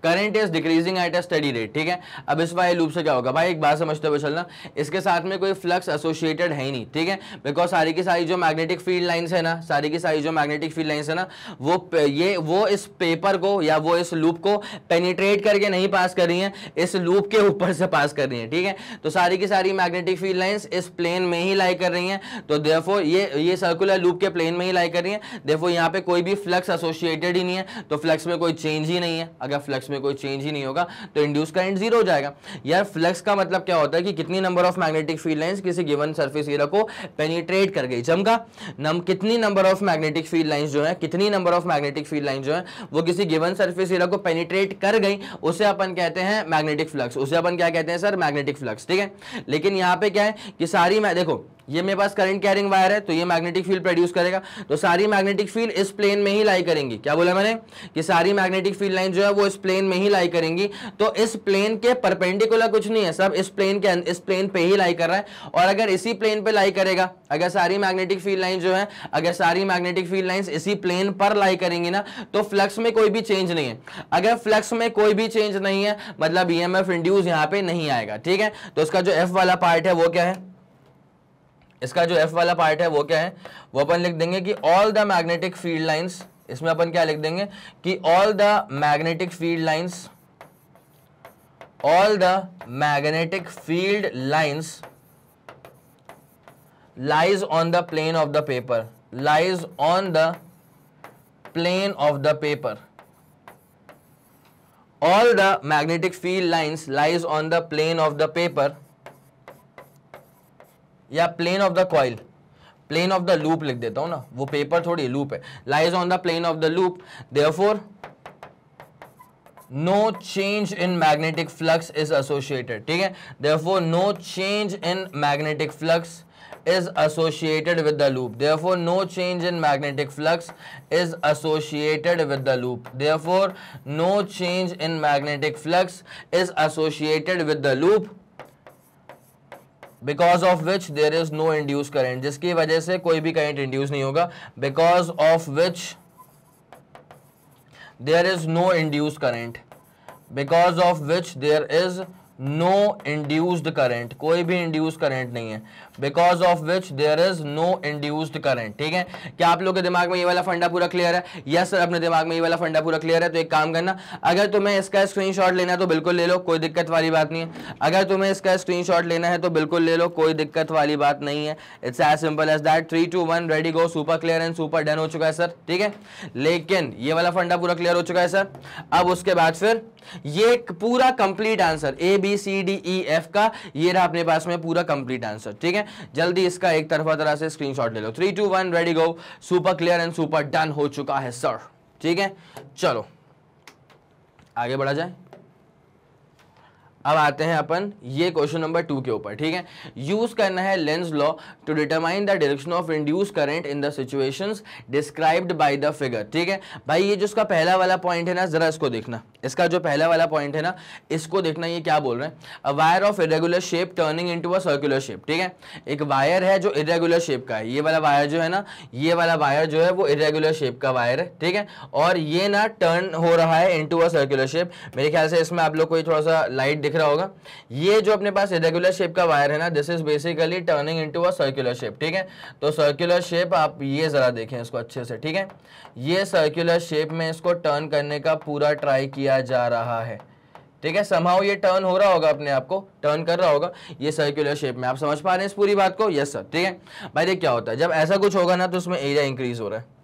current is decreasing at a steady rate ठीक है अब इस वाई लूप से क्या होगा भाई एक बात समझते हुए चलना इसके साथ में कोई फ्लक्स एसोसिएटेड है ही नहीं ठीक है बिकॉज सारी की सारी जो मैग्नेटिक फील्ड लाइंस है ना सारी की सारी जो मैग्नेटिक फील्ड लाइंस है ना वो ये वो इस पेपर को या वो इस लूप को पेनिट्रेट करके नहीं पास कर रही है इस लूप के ऊपर से पास कर रही है ठीक है तो सारी की सारी मैग्नेटिक फील्ड लाइन्स इस प्लेन में ही लाई कर रही है तो देखो ये ये सर्कुलर लूप के प्लेन में ही लाई कर रही है देखो यहाँ पे कोई भी फ्लक्स एसोसिएटेड ही नहीं है तो फ्लक्स में कोई कोई चेंज ही नहीं है अगर फ्लक्स में कोई चेंज ही नहीं होगा तो इंड्यूस करंट जीरो हो जाएगा यार फ्लक्स का मतलब क्या होता है कि कितनी number of magnetic field lines किसी गिवन सर्फेस एरिया को पेनिट्रेट कर गई चमका नम कितनी number of magnetic field lines जो है कितनी number of magnetic field line जो है वो किसी गिवन सर्फेस एरिया को पेनिट्रेट कर गई उसे अपन कहते हैं मैग्नेटिक फ्लक्स उसे अपन क्या कहते हैं सर मैग्नेटिक फ्लक्स ठीक है लेकिन यहाँ पे क्या है कि सारी मैं देखो ये मेरे पास करंट कैरिंग वायर है तो ये मैग्नेटिक फील्ड प्रोड्यूस करेगा तो सारी मैग्नेटिक फील्ड इस प्लेन में ही लाई करेंगी क्या बोला मैंने कि सारी मैग्नेटिक फील्ड लाइन जो है वो इस प्लेन में ही लाई करेंगी तो इस प्लेन के परपेंडिकुलर कुछ नहीं है सब इस प्लेन के अं-, इस प्लेन पे ही लाई कर रहा है और अगर इसी प्लेन पे लाई करेगा अगर सारी मैग्नेटिक फील्ड लाइन जो है अगर सारी मैग्नेटिक फील्ड लाइन इसी प्लेन पर लाई करेंगी ना तो फ्लक्स में कोई भी चेंज नहीं है अगर फ्लक्स में कोई भी चेंज नहीं है मतलब ई एम इंड्यूस यहाँ पे नहीं आएगा ठीक है तो उसका जो एफ वाला पार्ट है वो क्या है इसका जो एफ वाला पार्ट है वो क्या है वो अपन लिख देंगे कि all the magnetic field lines इसमें अपन क्या लिख देंगे कि all the magnetic field lines all the magnetic field lines lies on the plane of the paper lies on the plane of the paper all the magnetic field lines lies on the plane of the paper या plane of the coil plane of the loop लिख देता हूं ना वो पेपर थोड़ी लूप है lies on the plane of the loop there no change in magnetic flux is associated ठीक है there no change in magnetic flux is associated with the loop there no change in magnetic flux is associated with the loop there no change in magnetic flux is associated with the loop because of which there is no induce current जिसकी वजह से कोई भी करेंट इंड्यूस नहीं होगा because of which there is no induce current because of which there is no induced current कोई भी इंड्यूस करेंट नहीं है because of which there is no induced current ठीक है क्या आप लोग के दिमाग में ये वाला फंडा पूरा क्लियर है यस yes, सर अपने दिमाग में ये वाला फंडा पूरा क्लियर है तो एक काम करना अगर तुम्हें इसका स्क्रीनशॉट लेना है तो बिल्कुल ले लो कोई दिक्कत वाली बात नहीं है अगर तुम्हें इसका शॉट लेना है तो बिल्कुल ले लो कोई दिक्कत वाली बात नहीं है it's as simple as that three two one ready go super clear and super done हो चुका है सर ठीक है लेकिन ये वाला फंडा पूरा क्लियर हो चुका है सर अब उसके बाद फिर ये पूरा complete answer A B C D E F का ये रहा अपने पास में पूरा कंप्लीट आंसर ठीक है जल्दी इसका एक तरफा तरह से स्क्रीनशॉट ले लो three two one ready go super clear and super done हो चुका है सर ठीक है चलो आगे बढ़ा जाए अब आते हैं अपन ये क्वेश्चन नंबर टू के ऊपर ठीक है यूज करना है Lenz law to determine the direction of induce current in the situations described by the figure ठीक है भाई ये जो इसका पहला वाला पॉइंट है ना जरा इसको देखना इसका जो पहला वाला पॉइंट है ना इसको देखना ये क्या बोल रहे हैं wire of irregular shape turning into a circular shape ठीक है एक वायर है जो इरेगुलर शेप का है ये वाला वायर जो है ना ये वाला वायर जो है वो इरेगुलर शेप का वायर है ठीक है और ये ना टर्न हो रहा है इनटू अ सर्कुलर शेप मेरे ख्याल से इसमें आप लोग को थोड़ा सा लाइट दिख दिख रहा होगा ये जो अपने पास इरेगुलर शेप का वायर है ना this is basically turning into a circular shape ठीक है तो सर्कुलर शेप आप ये ज़रा देखें इसको अच्छे से ठीक है ये सर्कुलर शेप में इसको टर्न करने का पूरा ट्राई किया जा रहा है ठीक है समाव ये टर्न हो रहा होगा अपने आपको टर्न कर रहा होगा ये सर्कुलर शेप में आप समझ पा रहे हैं इस पूरी बात को यस सर ठीक है भाई देख क्या होता है जब ऐसा कुछ होगा ना तो उसमें एरिया इंक्रीज हो रहा है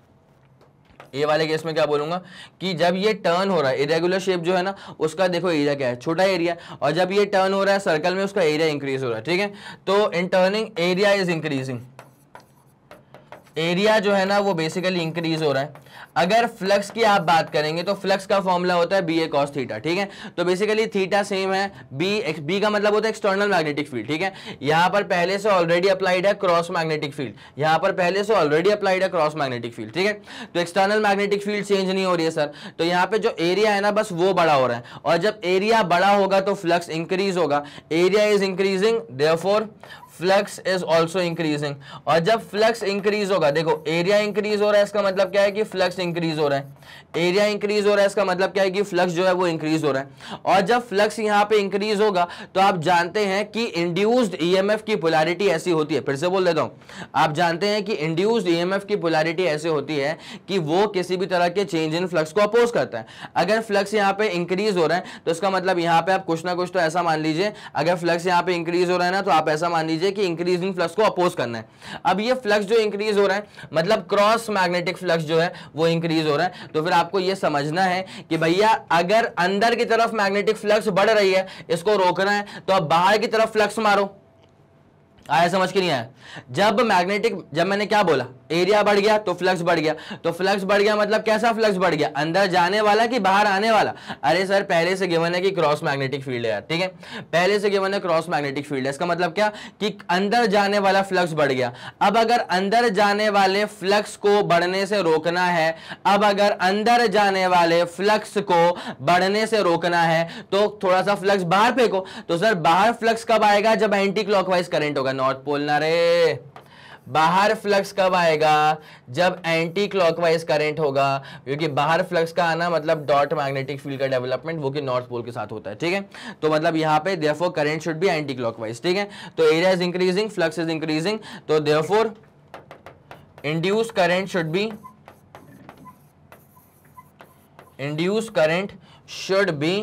ए वाले केस में क्या बोलूंगा कि जब ये टर्न हो रहा है इरेगुलर शेप जो है ना उसका देखो एरिया क्या है छोटा एरिया और जब ये टर्न हो रहा है सर्कल में उसका एरिया इंक्रीज हो रहा है ठीक है तो in turning area is increasing area जो है ना वो बेसिकली इंक्रीज हो रहा है अगर फ्लक्स की आप बात करेंगे तो फ्लक्स का फॉर्मूला होता है बी ए कॉस थीटा ठीक है तो बेसिकली थीटा सेम है बी बी का मतलब होता है एक्सटर्नल मैग्नेटिक फील्ड ठीक है यहाँ पर पहले से ऑलरेडी अप्लाइड है क्रॉस मैग्नेटिक फील्ड यहाँ पर पहले से ऑलरेडी अप्लाइड है क्रॉस मैग्नेटिक फील्ड ठीक है तो एक्सटर्नल मैग्नेटिक फील्ड चेंज नहीं हो रही है सर तो यहाँ पर जो एरिया है ना बस वो बड़ा हो रहा है और जब एरिया बड़ा होगा तो फ्लक्स इंक्रीज होगा area is increasing therefore flux is also increasing और जब फ्लक्स इंक्रीज होगा देखो एरिया इंक्रीज हो रहा है इसका मतलब क्या है कि फ्लक्स इंक्रीज हो रहा है एरिया इंक्रीज हो रहा है इसका मतलब क्या है कि फ्लक्स जो है वो इंक्रीज हो रहा है और जब फ्लक्स यहाँ पे इंक्रीज होगा तो आप जानते हैं कि इंड्यूस्ड ईएमएफ e की पोलैरिटी ऐसी होती है फिर से बोल देता हूँ आप जानते हैं कि इंड्यूस्ड ईएमएफ e की पोलैरिटी ऐसे होती है कि वो किसी भी तरह के चेंज इन फ्लक्स को अपोज करता है अगर फ्लक्स यहाँ पे इंक्रीज हो रहा है तो इसका मतलब यहाँ पे आप कुछ ना कुछ तो ऐसा मान लीजिए अगर फ्लक्स यहाँ पे इंक्रीज हो रहा है ना तो आप ऐसा मान लीजिए कि इंक्रीजिंग फ्लक्स को अपोज करना है अब ये फ्लक्स जो इंक्रीज हो रहा है मतलब क्रॉस मैग्नेटिक फ्लक्स जो है वो इंक्रीज हो रहा है तो फिर आपको ये समझना है कि भैया अगर अंदर की तरफ मैग्नेटिक फ्लक्स बढ़ रही है इसको रोकना है तो अब बाहर की तरफ फ्लक्स मारो आया समझ के नहीं आया जब मैग्नेटिक जब मैंने क्या बोला एरिया बढ़ गया तो फ्लक्स बढ़ गया तो फ्लक्स बढ़ गया मतलब कैसा फ्लक्स बढ़ गया अंदर जाने वाला कि बाहर आने वाला अरे सर पहले से गिवन है कि क्रॉस मैग्नेटिक फील्ड है ठीक है पहले से गिवन है क्रॉस मैग्नेटिक फील्ड है इसका मतलब क्या कि अंदर जाने वाला फ्लक्स बढ़ गया अब अगर अंदर जाने वाले फ्लक्स को बढ़ने से रोकना है अब अगर अंदर जाने वाले फ्लक्स को बढ़ने से रोकना है तो थोड़ा सा फ्लक्स बाहर फेंको तो सर बाहर फ्लक्स कब आएगा जब एंटी क्लॉकवाइज करेंट होगा नॉर्थ पोल ना रे बाहर फ्लक्स कब आएगा जब एंटी क्लॉकवाइज करंट होगा क्योंकि बाहर फ्लक्स का आना मतलब डॉट मैग्नेटिक फील्ड का डेवलपमेंट वो कि नॉर्थ पोल के साथ होता है ठीक है तो मतलब यहां पे therefore current should be anti clockwise ठीक है तो area is increasing flux is increasing तो therefore induce current should be induce current should be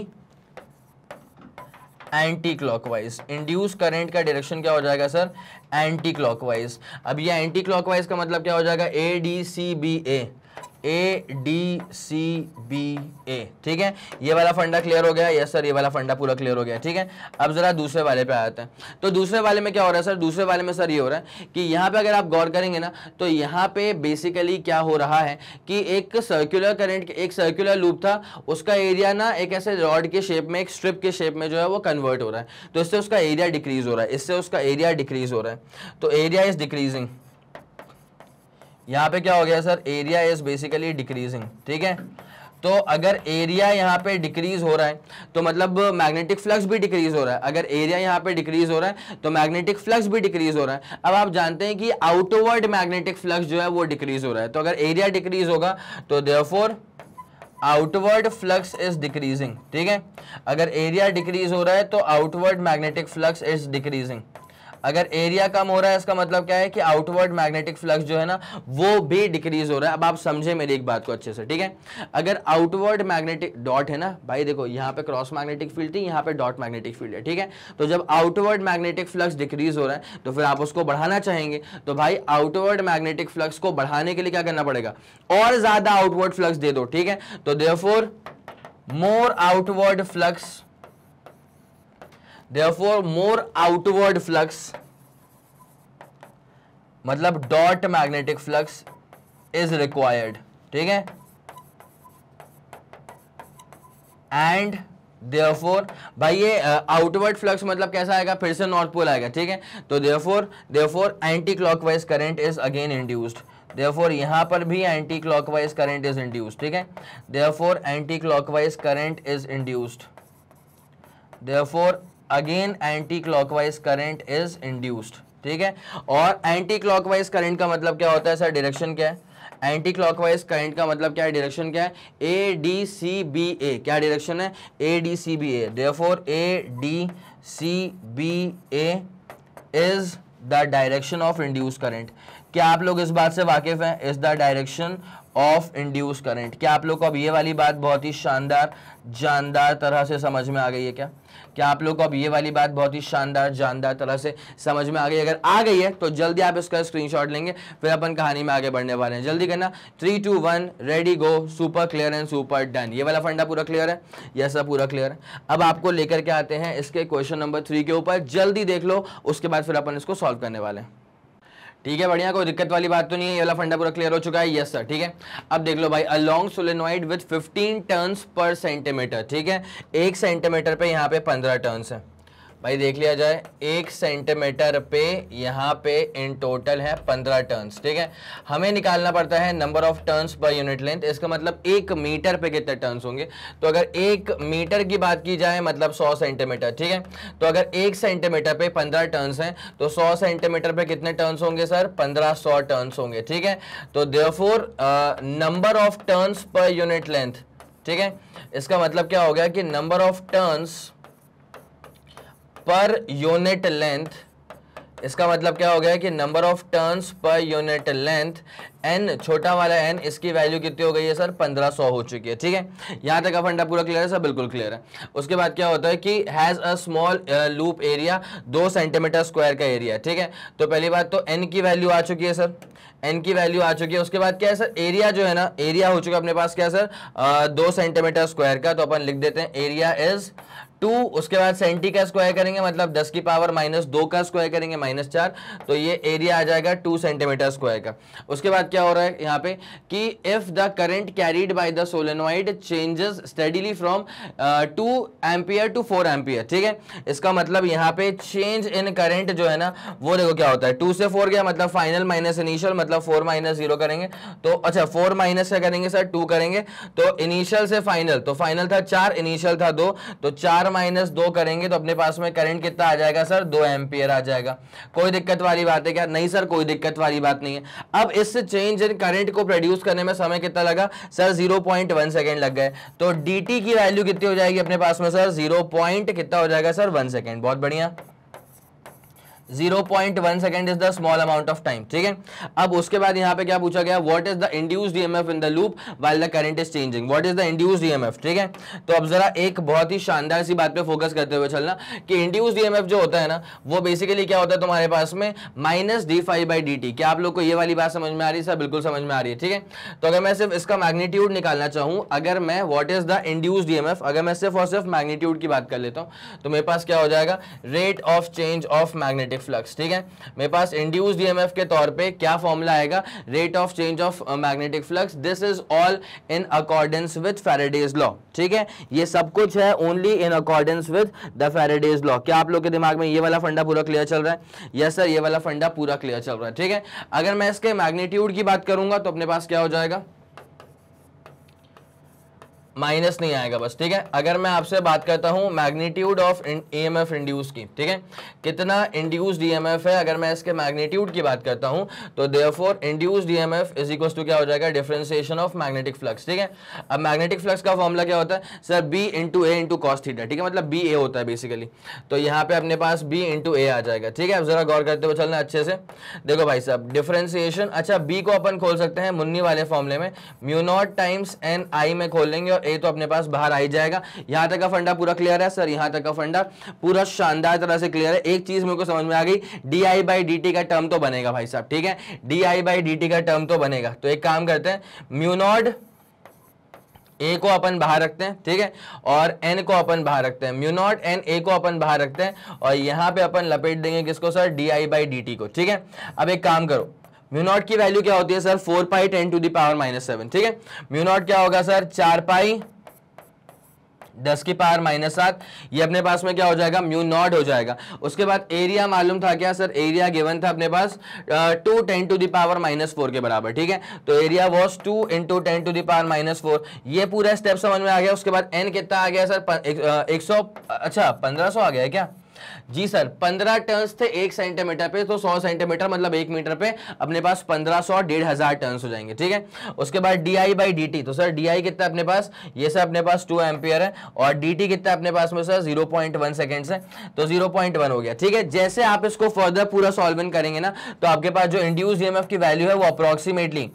anti clockwise induce current का डायरेक्शन क्या हो जाएगा सर एंटी क्लॉकवाइज अब ये एंटी क्लॉकवाइज का मतलब क्या हो जाएगा A D C B A A D C B A ठीक है ये वाला फंडा क्लियर हो गया यस सर ये वाला फंडा पूरा क्लियर हो गया ठीक है अब जरा दूसरे वाले पे आते हैं तो दूसरे वाले में क्या हो रहा है सर दूसरे वाले में सर ये हो रहा है कि यहाँ पे अगर आप गौर करेंगे ना तो यहाँ पे बेसिकली क्या हो रहा है कि एक सर्कुलर करेंट एक सर्कुलर लूप था उसका एरिया ना एक ऐसे रॉड के शेप में एक स्ट्रिप के शेप में जो है वो कन्वर्ट हो रहा है तो इससे उसका एरिया डिक्रीज हो रहा है इससे उसका एरिया डिक्रीज हो रहा है तो एरिया इज डिक्रीजिंग यहाँ पे क्या हो गया sir area is basically decreasing ठीक है तो अगर एरिया यहाँ पे डिक्रीज हो रहा है तो मतलब मैग्नेटिक फ्लक्स भी डिक्रीज हो रहा है अगर एरिया यहाँ पे डिक्रीज हो रहा है तो मैग्नेटिक फ्लक्स भी डिक्रीज हो रहा है अब आप जानते हैं कि आउटवर्ड मैग्नेटिक फ्लक्स जो है वो डिक्रीज हो रहा है तो अगर एरिया डिक्रीज होगा तो therefore outward flux is decreasing ठीक है अगर एरिया डिक्रीज हो रहा है तो outward magnetic flux is decreasing अगर एरिया कम हो रहा है इसका मतलब क्या है कि आउटवर्ड मैग्नेटिक फ्लक्स जो है ना वो भी डिक्रीज हो रहा है अब आप समझे मेरी एक बात को अच्छे से ठीक है अगर आउटवर्ड मैग्नेटिक डॉट है ना भाई देखो यहाँ पे क्रॉस मैग्नेटिक फील्ड थी यहाँ पे डॉट मैग्नेटिक फील्ड है ठीक है तो जब आउटवर्ड मैग्नेटिक फ्लक्स डिक्रीज हो रहा है तो फिर आप उसको बढ़ाना चाहेंगे तो भाई आउटवर्ड मैग्नेटिक फ्लक्स को बढ़ाने के लिए क्या करना पड़ेगा और ज्यादा आउटवर्ड फ्लक्स दे दो ठीक है तो there more outward flux therefore more outward flux मतलब dot magnetic flux is required ठीक है एंड देयरफॉर भाई ये आउटवर्ड फ्लक्स मतलब कैसा आएगा फिर से नॉर्थ पोल आएगा ठीक है तो therefore therefore anti clockwise current is again induced therefore यहां पर भी anti clockwise current is induced ठीक है therefore anti clockwise current is induced therefore again anti clockwise current is induced ठीक है और एंटी क्लॉकवाइज करेंट का मतलब क्या होता है सर डायरेक्शन क्या है एंटी क्लॉकवाइज करेंट का मतलब क्या है डायरेक्शन क्या है ए डी सी बी ए क्या डायरेक्शन है A D C B A four A D C B A is the direction of induce current क्या आप लोग इस बात से वाकिफ हैं is the direction of induce current क्या आप लोग को अब ये वाली बात बहुत ही शानदार जानदार तरह से समझ में आ गई है क्या क्या आप लोग को अब ये वाली बात बहुत ही शानदार जानदार तरह से समझ में आ गई अगर आ गई है तो जल्दी आप इसका स्क्रीनशॉट लेंगे फिर अपन कहानी में आगे बढ़ने वाले हैं जल्दी करना three two one ready go super clear and super done ये वाला फंडा पूरा क्लियर है यह सब पूरा क्लियर है अब आपको लेकर के आते हैं इसके क्वेश्चन नंबर थ्री के ऊपर जल्दी देख लो उसके बाद फिर अपन इसको सॉल्व करने वाले हैं ठीक है बढ़िया कोई दिक्कत वाली बात तो नहीं है ये वाला फंडा पूरा क्लियर हो चुका है यस सर ठीक है अब देख लो भाई along solenoid with 15 turns per centimetre ठीक है एक सेंटीमीटर पे यहाँ पे 15 टर्न्स है भाई देख लिया जाए एक सेंटीमीटर पे यहाँ पे इन टोटल है पंद्रह टर्न्स ठीक है हमें निकालना पड़ता है number of turns per unit length इसका मतलब एक मीटर पे कितने टर्न्स होंगे तो अगर एक मीटर की बात की जाए मतलब सौ सेंटीमीटर ठीक है तो अगर एक सेंटीमीटर पे पंद्रह टर्न्स हैं तो सौ सेंटीमीटर पे कितने टर्न्स होंगे सर पंद्रह सौ टर्न्स होंगे ठीक है तो therefore number of turns per unit length ठीक है इसका मतलब क्या हो गया कि number of turns per unit length इसका मतलब क्या हो गया कि number of turns per unit length n छोटा वाला एन इसकी वैल्यू कितनी हो गई है सर 1500 हो चुकी है ठीक है यहाँ तक फंडा पूरा क्लियर है सर बिल्कुल क्लियर है उसके बाद क्या होता है कि has a small loop area दो सेंटीमीटर स्क्वायर का एरिया ठीक है तो पहली बात तो एन की वैल्यू आ चुकी है सर एन की वैल्यू आ चुकी है उसके बाद क्या है सर एरिया जो है ना एरिया हो चुका है अपने पास क्या है सर दो सेंटीमीटर स्क्वायर का तो अपन लिख देते हैं एरिया इज़ टू उसके बाद सेंटी का स्क्वायर करेंगे मतलब दस की पावर माइनस दो का स्क्वायर करेंगे माइनस चार तो ये एरिया आ जाएगा टू सेंटीमीटर स्क्वायर का उसके बाद क्या हो रहा है यहाँ पे कि if the current carried by the solenoid changes steadily from two ampere to four ampere ठीक है इसका मतलब यहाँ पे चेंज इन करेंट जो है ना वो देखो क्या होता है टू से फोर गया मतलब फाइनल माइनस इनिशियल मतलब फोर माइनस जीरो करेंगे तो अच्छा फोर माइनस क्या करेंगे सर टू करेंगे तो इनिशियल से फाइनल तो फाइनल था चार इनिशियल था दो तो चार माइनस दो करेंगे तो अपने पास में करंट कितना आ जाएगा सर दो एम्पियर आ जाएगा कोई दिक्कत वाली बात है क्या नहीं सर कोई दिक्कत वाली बात नहीं है अब इस चेंज इन करंट को प्रोड्यूस करने में समय कितना लगा sir zero point one second लग गए तो डी की वैल्यू कितनी हो जाएगी अपने पास में सर जीरो कितना हो जाएगा सर वन सेकेंड बहुत बढ़िया zero point one second is the small amount of time ठीक है अब उसके बाद यहाँ पे क्या पूछा गया what is the induced EMF in the loop while the current is changing what is the induced EMF ठीक है तो अब जरा एक बहुत ही शानदार सी बात पे फोकस करते हुए चलना कि इंड्यूस डीएमएफ e जो होता है ना वो बेसिकली क्या होता है तुम्हारे पास में minus d phi by D t क्या आप लोग को ये वाली बात समझ में आ रही है सर बिल्कुल समझ में आ रही है ठीक है तो अगर मैं सिर्फ इसका मैग्नीट्यूड निकालना चाहूँ अगर मैं what is the induced EMF अगर मैं सिर्फ और सिर्फ मैग्नीट्यूड की बात कर लेता हूँ तो मेरे पास क्या हो जाएगा rate of change of magnetic magnetic flux ठीक है मेरे पास इंड्यूस ईएमएफ के तौर पे क्या फॉर्मूला आएगा rate of change of magnetic flux this is all in accordance with Faraday's law ठीक है ये सब कुछ है only in accordance with the Faraday's law क्या आप लोग के दिमाग में ये वाला फंडा पूरा क्लियर चल रहा है यस yes, सर ये वाला फंडा पूरा क्लियर चल रहा है ठीक है अगर मैं इसके मैग्नीट्यूड की बात करूंगा तो अपने पास क्या हो जाएगा माइनस नहीं आएगा बस ठीक है अगर मैं आपसे बात करता हूँ magnitude of E M e F induced की ठीक है कितना इंड्यूस्ड ई एम एफ है अगर मैं इसके मैग्नीट्यूड की बात करता हूँ तो therefore induced E M F is equal to क्या हो जाएगा डिफरेंशिएशन ऑफ मैग्नेटिक फ्लक्स ठीक है अब मैग्नेटिक फ्लक्स का फॉर्मूला क्या होता है sir B into A into cos theta ठीक है मतलब बी ए होता है बेसिकली तो यहाँ पे अपने पास बी इंटू ए आ जाएगा ठीक है अब जरा गौर करते हुए चलना अच्छे से देखो भाई साहब डिफ्रेंसिएशन अच्छा बी को अपन खोल सकते हैं मुन्नी वाले फॉर्मले में म्यूनॉट टाइम्स एन आई में खोल लेंगे और ए तो अपने पास बाहर आ ही जाएगा यहां तक का फंडा पूरा क्लियर है सर यहां तक का फंडा पूरा शानदार तरह से क्लियर है एक चीज मेरे को समझ में आ गई d I by D t का टर्म तो बनेगा भाई साहब ठीक है d I by D t का टर्म तो बनेगा तो एक काम करते हैं म्यूनॉड ए को अपन बाहर रखते हैं ठीक है और एन को अपन बाहर रखते हैं म्यू नॉट एन ए को अपन बाहर रखते हैं और यहां पे अपन लपेट देंगे किसको sir D I by D t को ठीक है अब एक काम करो म्यू की वैल्यू क्या होती है sir four pi ten to the power minus seven ठीक है म्यू क्या होगा सर चार पाई दस की पावर माइनस सात ये अपने पास में क्या हो जाएगा म्यू नॉट हो जाएगा उसके बाद एरिया मालूम था क्या सर एरिया गिवन था अपने पास two ten to the power minus four के बराबर ठीक है तो area was two into ten to the power minus four ये पूरा स्टेप समझ में आ गया उसके बाद एन कितना आ गया सर एक, एक सौ अच्छा पंद्रह सौ आ गया है क्या जी सर पंद्रह टर्न्स थे एक सेंटीमीटर पे तो सौ सेंटीमीटर मतलब एक मीटर पे अपने पास पंद्रह सौ डेढ़ हजार टर्न्स हो जाएंगे ठीक है उसके बाद d I by D t तो सर डी आई कितना अपने पास ये सर अपने पास टू एम्पियर है और डी टी कितना अपने पास में sir zero point one second है तो जीरो पॉइंट वन हो गया ठीक है जैसे आप इसको फर्दर पूरा सॉल्वन करेंगे ना तो आपके पास जो इंड्यूस ई की वैल्यू है वो approximately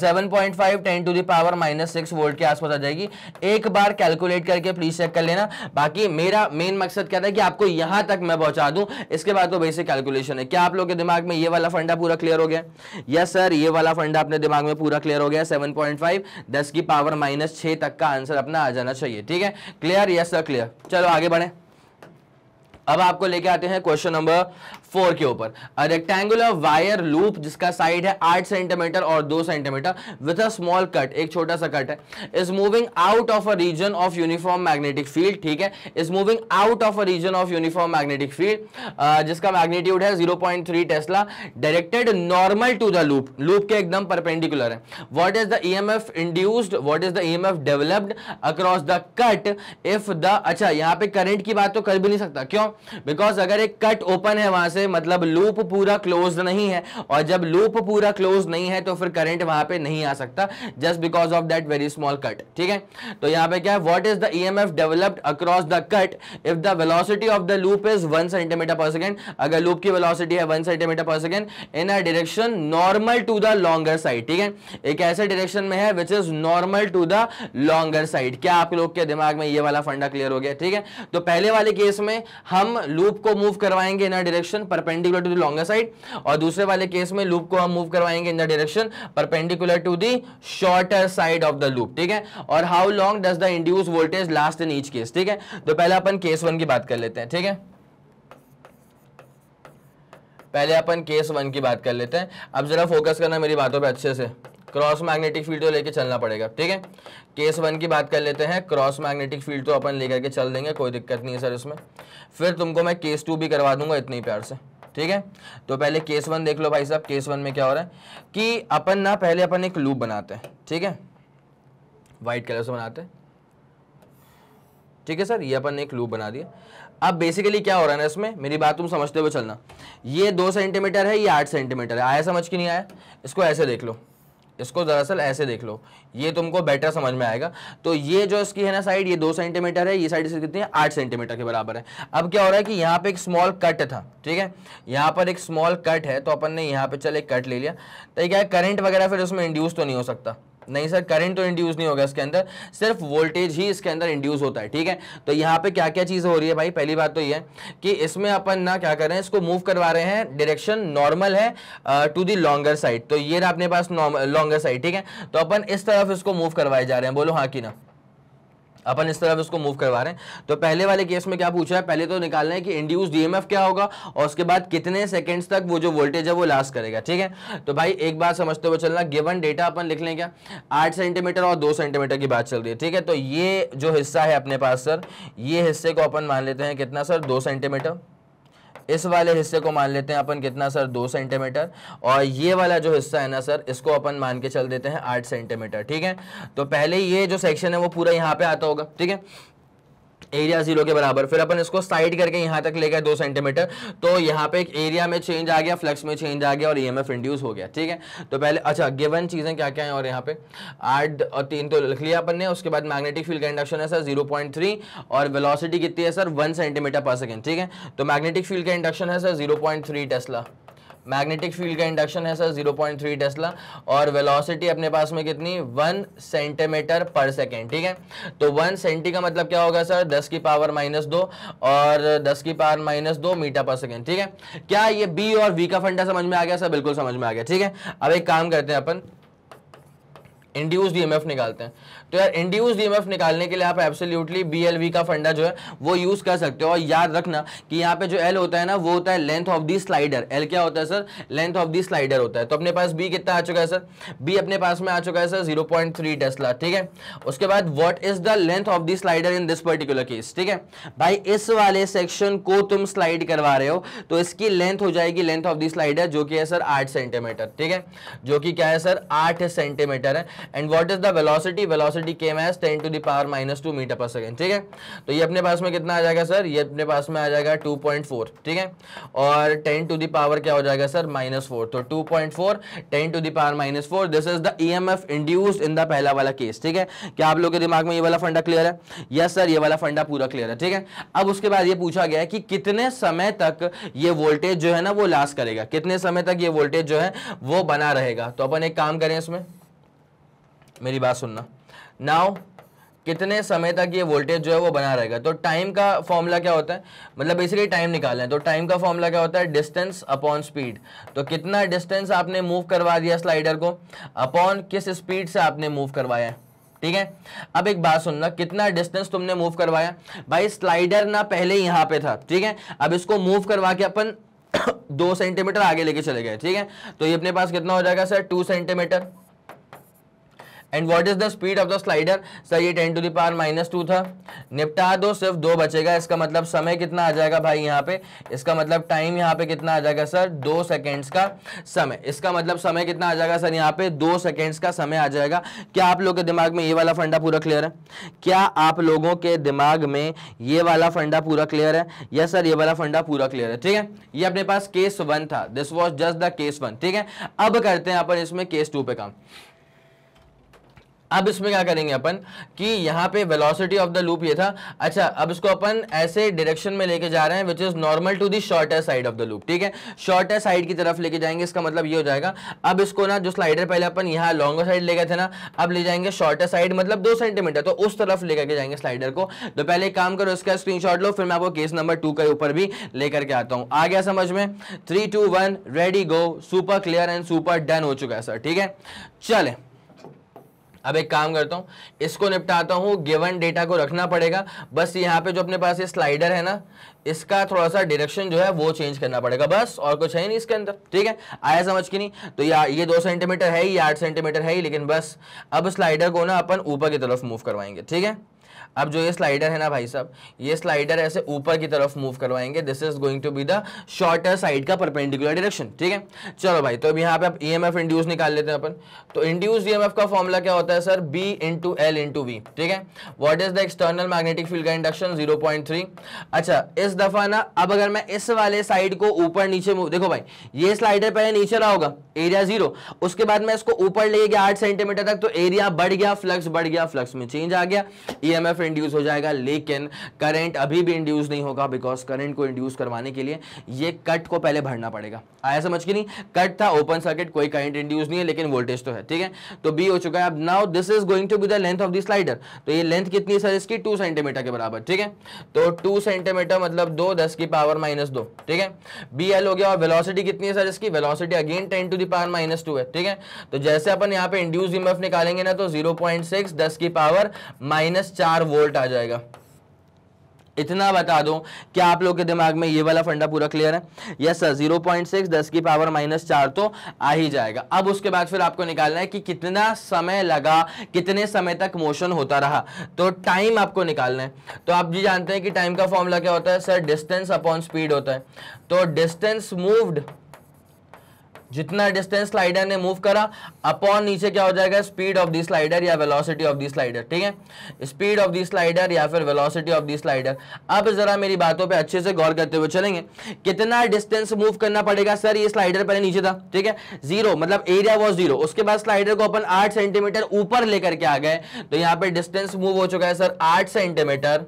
seven point five ten to the power minus six volt के आसपास आ जाएगी एक बार कैलकुलेट करके प्लीज चेक कर लेना बाकी मेरा मेन मकसद क्या था कि आपको यहां तक मैं पहुंचा दूं इसके बाद तो बेसिक कैलकुलेशन है क्या आप लोग के दिमाग में ये वाला फंडा पूरा क्लियर हो गया यस सर ये वाला फंडा अपने दिमाग में पूरा क्लियर हो गया सेवन पॉइंट फाइव दस की पावर माइनस छह तक का आंसर अपना आ जाना चाहिए ठीक है क्लियर यस सर क्लियर चलो आगे बढ़े अब आपको लेके आते हैं क्वेश्चन नंबर फोर के ऊपर रेक्टेंगुलर वायर लूप जिसका साइड है आठ सेंटीमीटर और दो centimetre with a small cut एक छोटा सा कट है is moving out of a region of uniform magnetic field ठीक है is moving out of a region of uniform magnetic field जिसका मैग्नीट्यूड है zero point three tesla directed normal to the loop loop के एकदम परपेंडिकुलर है what is the E M F induced what is the E M F developed across the cut if the अच्छा यहां पे करेंट की बात तो कर भी नहीं सकता क्यों बिकॉज अगर एक कट ओपन है वहां से मतलब लूप पूरा क्लोज नहीं है और जब लूप पूरा क्लोज नहीं है तो फिर करंट वहां पे नहीं आ सकता just because of that very small cut ठीक है तो यहां पे क्या है what is the EMF developed across the cut if the velocity of the loop is one centimetre per second अगर लूप की वेलोसिटी है one centimetre per second in a direction normal to the longer side ठीक है एक ऐसे डायरेक्शन में है which is normal to the longer side क्या आप लोग के दिमाग में ये वाला फंडा क्लियर हो गया ठीक है तो पहले वाले केस में हम लूप को मूव करवाएंगे in a direction perpendicular to the longest side और दूसरे वाले केस में लूप को हम मूव करवाएंगे in the direction perpendicular to the shorter side of the loop ठीक है और how long does the induced voltage last in each case ठीक है तो पहले अपन केस वन की बात कर लेते हैं ठीक है पहले अपन केस वन की बात कर लेते हैं अब जरा फोकस करना मेरी बातों पे अच्छे से क्रॉस मैग्नेटिक फील्ड तो लेके चलना पड़ेगा ठीक है केस वन की बात कर लेते हैं क्रॉस मैग्नेटिक फील्ड तो अपन लेकर के चल देंगे कोई दिक्कत नहीं है सर इसमें फिर तुमको मैं केस टू भी करवा दूंगा इतने प्यार से ठीक है तो पहले केस वन देख लो भाई साहब केस वन में क्या हो रहा है कि अपन ना पहले अपन एक लूप बनाते हैं ठीक है वाइट कलर से बनाते हैं ठीक है सर ये अपन ने एक लूप बना दिया अब बेसिकली क्या हो रहा है ना इसमें मेरी बात तुम समझते हुए चलना ये दो सेंटीमीटर है ये आठ सेंटीमीटर है आया समझ के नहीं आया इसको ऐसे देख लो इसको दरअसल ऐसे देख लो ये तुमको बेटर समझ में आएगा तो ये जो इसकी है ना साइड ये दो सेंटीमीटर है ये साइड इसकी कितनी है आठ सेंटीमीटर के बराबर है अब क्या हो रहा है कि यहाँ पे एक स्मॉल कट था ठीक है यहाँ पर एक स्मॉल कट है तो अपन ने यहाँ पे चल एक कट ले लिया तो क्या है करंट वगैरह फिर उसमें इंड्यूस तो नहीं हो सकता नहीं सर करंट तो इंड्यूस नहीं होगा इसके अंदर सिर्फ वोल्टेज ही इसके अंदर इंड्यूस होता है ठीक है तो यहाँ पे क्या क्या चीज़ हो रही है भाई पहली बात तो ये कि इसमें अपन ना क्या कर रहे हैं इसको मूव करवा रहे हैं डायरेक्शन नॉर्मल है टू दी लॉन्गर साइड तो ये ना अपने पास लॉन्गर साइड ठीक है तो अपन इस तरफ इसको मूव करवाए जा रहे हैं बोलो हाँ कि ना अपन इस तरफ इसको मूव करवा रहे हैं तो पहले वाले केस में क्या पूछा है पहले तो निकालना है कि इंड्यूस डीएमएफ क्या होगा और उसके बाद कितने सेकंड्स तक वो जो वोल्टेज है वो लास्ट करेगा ठीक है तो भाई एक बात समझते हुए चलना गिवन डेटा अपन लिख लें क्या आठ सेंटीमीटर और दो सेंटीमीटर की बात चल रही है ठीक है तो ये जो हिस्सा है अपने पास सर ये हिस्से को अपन मान लेते हैं कितना सर दो सेंटीमीटर इस वाले हिस्से को मान लेते हैं अपन कितना सर दो सेंटीमीटर और ये वाला जो हिस्सा है ना सर इसको अपन मान के चल देते हैं आठ सेंटीमीटर ठीक है तो पहले ये जो सेक्शन है वो पूरा यहाँ पे आता होगा ठीक है एरिया जीरो के बराबर फिर अपन इसको साइड करके यहां तक ले गए दो सेंटीमीटर तो यहां पे एक एरिया में चेंज आ गया फ्लक्स में चेंज आ गया और ई एम इंड्यूस हो गया ठीक है तो पहले अच्छा गिवन चीज़ें क्या क्या हैं और यहां पे आठ और तीन तो लिख लिया अपन ने उसके बाद मैग्नेटिक फील्ड का इंडक्शन है सर जीरो पॉइंट थ्री और वेलोसिटी कितनी है sir one centimetre per second ठीक है तो मैग्नेटिक फील्ड का इंडक्शन है sir zero point three tesla magnetic field का इंडक्शन है सर 0.3 टेस्ला और वेलोसिटी अपने पास में कितनी वन सेंटीमीटर पर सेकेंड ठीक है तो वन सेंटी का मतलब क्या होगा सर दस की पावर माइनस दो और दस की पावर माइनस दो मीटर पर सेकेंड ठीक है क्या ये बी और वी का फंडा समझ में आ गया सर बिल्कुल समझ में आ गया ठीक है अब एक काम करते हैं अपन इंड्यूस डी e निकालते हैं तो यार इंड्यूस ईएमएफ निकालने के लिए आप एब्सोल्यूटली बीएलवी का फंडा जो है वो यूज कर सकते हो और याद रखना कि यहाँ पे जो एल होता है ना वो होता है length of the slider L क्या होता है sir length of the slider होता है तो अपने पास बी कितना आ चुका है सर बी अपने पास में आ चुका है सर जीरो पॉइंट टेस्ला ठीक है उसके बाद what is the length of the slider in this particular case ठीक है भाई इस वाले सेक्शन को तुम स्लाइड करवा रहे हो तो इसकी लेंथ हो जाएगी लेंथ ऑफ दी स्लाइडर जो कि है सर आठ सेंटीमीटर ठीक है जो कि क्या है सर आठ सेंटीमीटर है and what is the velocity velocity the came as ten to the power minus two metre per second ठीक है तो ये अपने पास में कितना आ जाएगा सर ये अपने पास में आ जाएगा टू पॉइंट फोर ठीक है और टेन टू दावर क्या हो जाएगा सर माइनस फोर तो two point four ten to the power minus four this is the E M F induced in the पहला वाला केस ठीक है क्या आप लोग के दिमाग में ये वाला फंडा क्लियर है यस yes, सर ये वाला फंडा पूरा क्लियर है ठीक है अब उसके बाद ये पूछा गया है कि कितने समय तक ये वोल्टेज जो है ना वो लास्ट करेगा कितने समय तक ये वोल्टेज जो है वो बना रहेगा तो अपन एक काम करें इसमें मेरी बात सुनना नाउ कितने समय तक ये वोल्टेज जो है वो बना रहेगा तो टाइम का फॉर्मूला क्या होता है मतलब बेसिकली टाइम निकालना है तो टाइम का फॉर्मूला क्या होता है डिस्टेंस अपॉन स्पीड तो कितना डिस्टेंस आपने मूव करवा दिया स्लाइडर को अपॉन किस स्पीड से आपने मूव करवाया है ठीक है अब एक बात सुनना कितना डिस्टेंस तुमने मूव करवाया भाई स्लाइडर ना पहले यहां पर था ठीक है अब इसको मूव करवा के अपन <coughs> दो सेंटीमीटर आगे लेके चले गए ठीक है तो ये अपने पास कितना हो जाएगा sir two centimetre and what is the speed of the slider sir ये ten to the power minus two था निपटा दो सिर्फ दो बचेगा इसका मतलब समय कितना आ जाएगा भाई यहाँ पे इसका मतलब टाइम यहाँ पे कितना आ जाएगा सर दो सेकेंड्स का समय इसका मतलब समय कितना आ जाएगा सर यहाँ पे दो सेकेंड्स का समय आ जाएगा क्या आप लोग के दिमाग में ये वाला फंडा पूरा क्लियर है क्या आप लोगों के दिमाग में ये वाला फंडा पूरा क्लियर है या सर ये वाला फंडा पूरा क्लियर है ठीक है ये अपने पास केस वन था this was just the case one ठीक है अब करते हैं अपन इसमें केस टू पे काम अब इसमें क्या करेंगे अपन कि यहाँ पे वेलोसिटी ऑफ द लूप ये था अच्छा अब इसको अपन ऐसे डायरेक्शन में लेके जा रहे हैं which is normal to the shortest side of the loop ठीक है शॉर्टेस्ट साइड की तरफ लेके जाएंगे इसका मतलब ये हो जाएगा अब इसको ना जो स्लाइडर पहले अपन यहाँ लॉन्गर साइड ले गए थे ना अब ले जाएंगे शॉर्टेस्ट साइड मतलब दो सेंटीमीटर तो उस तरफ लेकर के जाएंगे स्लाइडर को तो पहले एक काम करो इसका स्क्रीन लो फिर मैं आपको केस नंबर टू के ऊपर भी लेकर के आता हूँ आ गया समझ में three two one ready go super clear and super done हो चुका है सर ठीक है चले अब एक काम करता हूँ इसको निपटाता हूँ गिवन डेटा को रखना पड़ेगा बस यहाँ पे जो अपने पास ये स्लाइडर है ना इसका थोड़ा सा डायरेक्शन जो है वो चेंज करना पड़ेगा बस और कुछ है नहीं इसके अंदर ठीक है आया समझ की नहीं तो या ये दो सेंटीमीटर है ही आठ सेंटीमीटर है ही लेकिन बस अब स्लाइडर को ना अपन ऊपर की तरफ मूव करवाएंगे ठीक है अब जो ये स्लाइडर है ना भाई साहब ये स्लाइडर ऐसे ऊपर की तरफ मूव करवाएंगे this is going to be the shorter side का परपेंडिकुलर डायरेक्शन ठीक है चलो भाई तो अब यहाँ पे आप ई एम एफ इंड्यूस निकाल लेते हैं अपन तो इंड्यूस ई एम एफ का फॉर्मूला क्या होता है sir B into L into V ठीक है what is the external magnetic field का इंडक्शन जीरो पॉइंट थ्री अच्छा इस दफा ना अब अगर मैं इस वाले साइड को ऊपर नीचे देखो भाई ये स्लाइडर पहले नीचे रहा होगा एरिया जीरो उसके बाद मैं इसको ऊपर ले गया आठ सेंटीमीटर तक तो एरिया बढ़ गया फ्लक्स बढ़ गया फ्लक्स में चेंज आ गया ई एम एफ इंड्यूस हो जाएगा लेकिन करंट अभी भी इंड्यूस नहीं होगा बिकॉज करंट को इंड्यूस करवाने के लिए ये कट को पहले भरना पड़ेगा आया समझ के नहीं कट था ओपन सर्किट कोई करंट इंड्यूस नहीं है लेकिन वोल्टेज तो है ठीक है तो बी हो चुका है अब now this is going to be the length of the slider तो ये लेंथ कितनी सर इसकी टू सेंटीमीटर के बराबर ठीक है तो टू सेंटीमीटर मतलब दो दस की पावर माइनस दो ठीक है बी एल हो गया और वेलोसिटी कितनी है सर इसकी velocity again ten to the power minus two है ठीक है तो जैसे अपन यहाँ पे इंड्यूस ईएमएफ निकालेंगे ना तो जीरो पॉइंट सिक्स दस की पावर माइनस चार वोल्ट आ जाएगा इतना बता दो कि आप लोग के दिमाग में ये वाला फंडा पूरा क्लियर है yes sir zero point six दस की पावर माइनस चार तो आ ही जाएगा अब उसके बाद फिर आपको निकालना है कि कितना समय लगा कितने समय तक मोशन होता रहा तो टाइम आपको निकालना है तो आप जी जानते हैं कि टाइम का फॉर्मूला क्या होता है सर डिस्टेंस अपॉन स्पीड होता है तो डिस्टेंस मूव्ड जितना डिस्टेंस स्लाइडर ने मूव करा अपॉन नीचे क्या हो जाएगा स्पीड ऑफ दी स्लाइडर या वेलोसिटी ऑफ दी स्लाइडर ठीक है स्पीड ऑफ दी स्लाइडर या फिर वेलोसिटी ऑफ दी स्लाइडर अब जरा मेरी बातों पे अच्छे से गौर करते हुए चलेंगे कितना डिस्टेंस मूव करना पड़ेगा सर ये स्लाइडर पहले नीचे था ठीक है जीरो मतलब एरिया वॉज जीरो उसके बाद स्लाइडर को अपन आठ सेंटीमीटर ऊपर लेकर के आ गए तो यहाँ पे डिस्टेंस मूव हो चुका है सर आठ सेंटीमीटर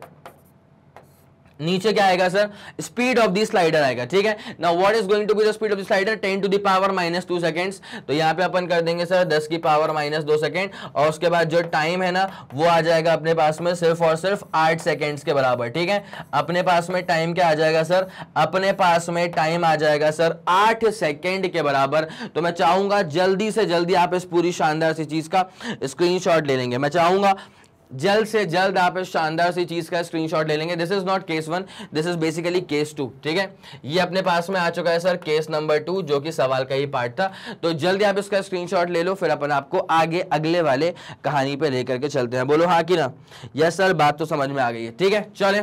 नीचे क्या आएगा sir speed of the slider आएगा ठीक है ना what is going to be the speed of the slider ten to the power minus two seconds तो यहाँ पे अपन कर देंगे सर दस की पावर माइनस दो सेकेंड और उसके बाद जो टाइम है ना वो आ जाएगा अपने पास में सिर्फ और सिर्फ आठ सेकेंड्स के बराबर ठीक है अपने पास में टाइम क्या आ जाएगा सर अपने पास में टाइम आ जाएगा सर आठ सेकेंड के बराबर तो मैं चाहूंगा जल्दी से जल्दी आप इस पूरी शानदार सी चीज का स्क्रीन ले लेंगे मैं चाहूंगा जल्द से जल्द आप इस शानदार सी चीज़ का स्क्रीनशॉट ले लेंगे this is not case one this is basically case two ठीक है ये अपने पास में आ चुका है सर केस नंबर टू जो कि सवाल का ही पार्ट था तो जल्द आप इसका स्क्रीनशॉट ले लो फिर अपन आपको आगे अगले वाले कहानी पे लेकर के चलते हैं बोलो हाँ कि ना यस सर बात तो समझ में आ गई है ठीक है चले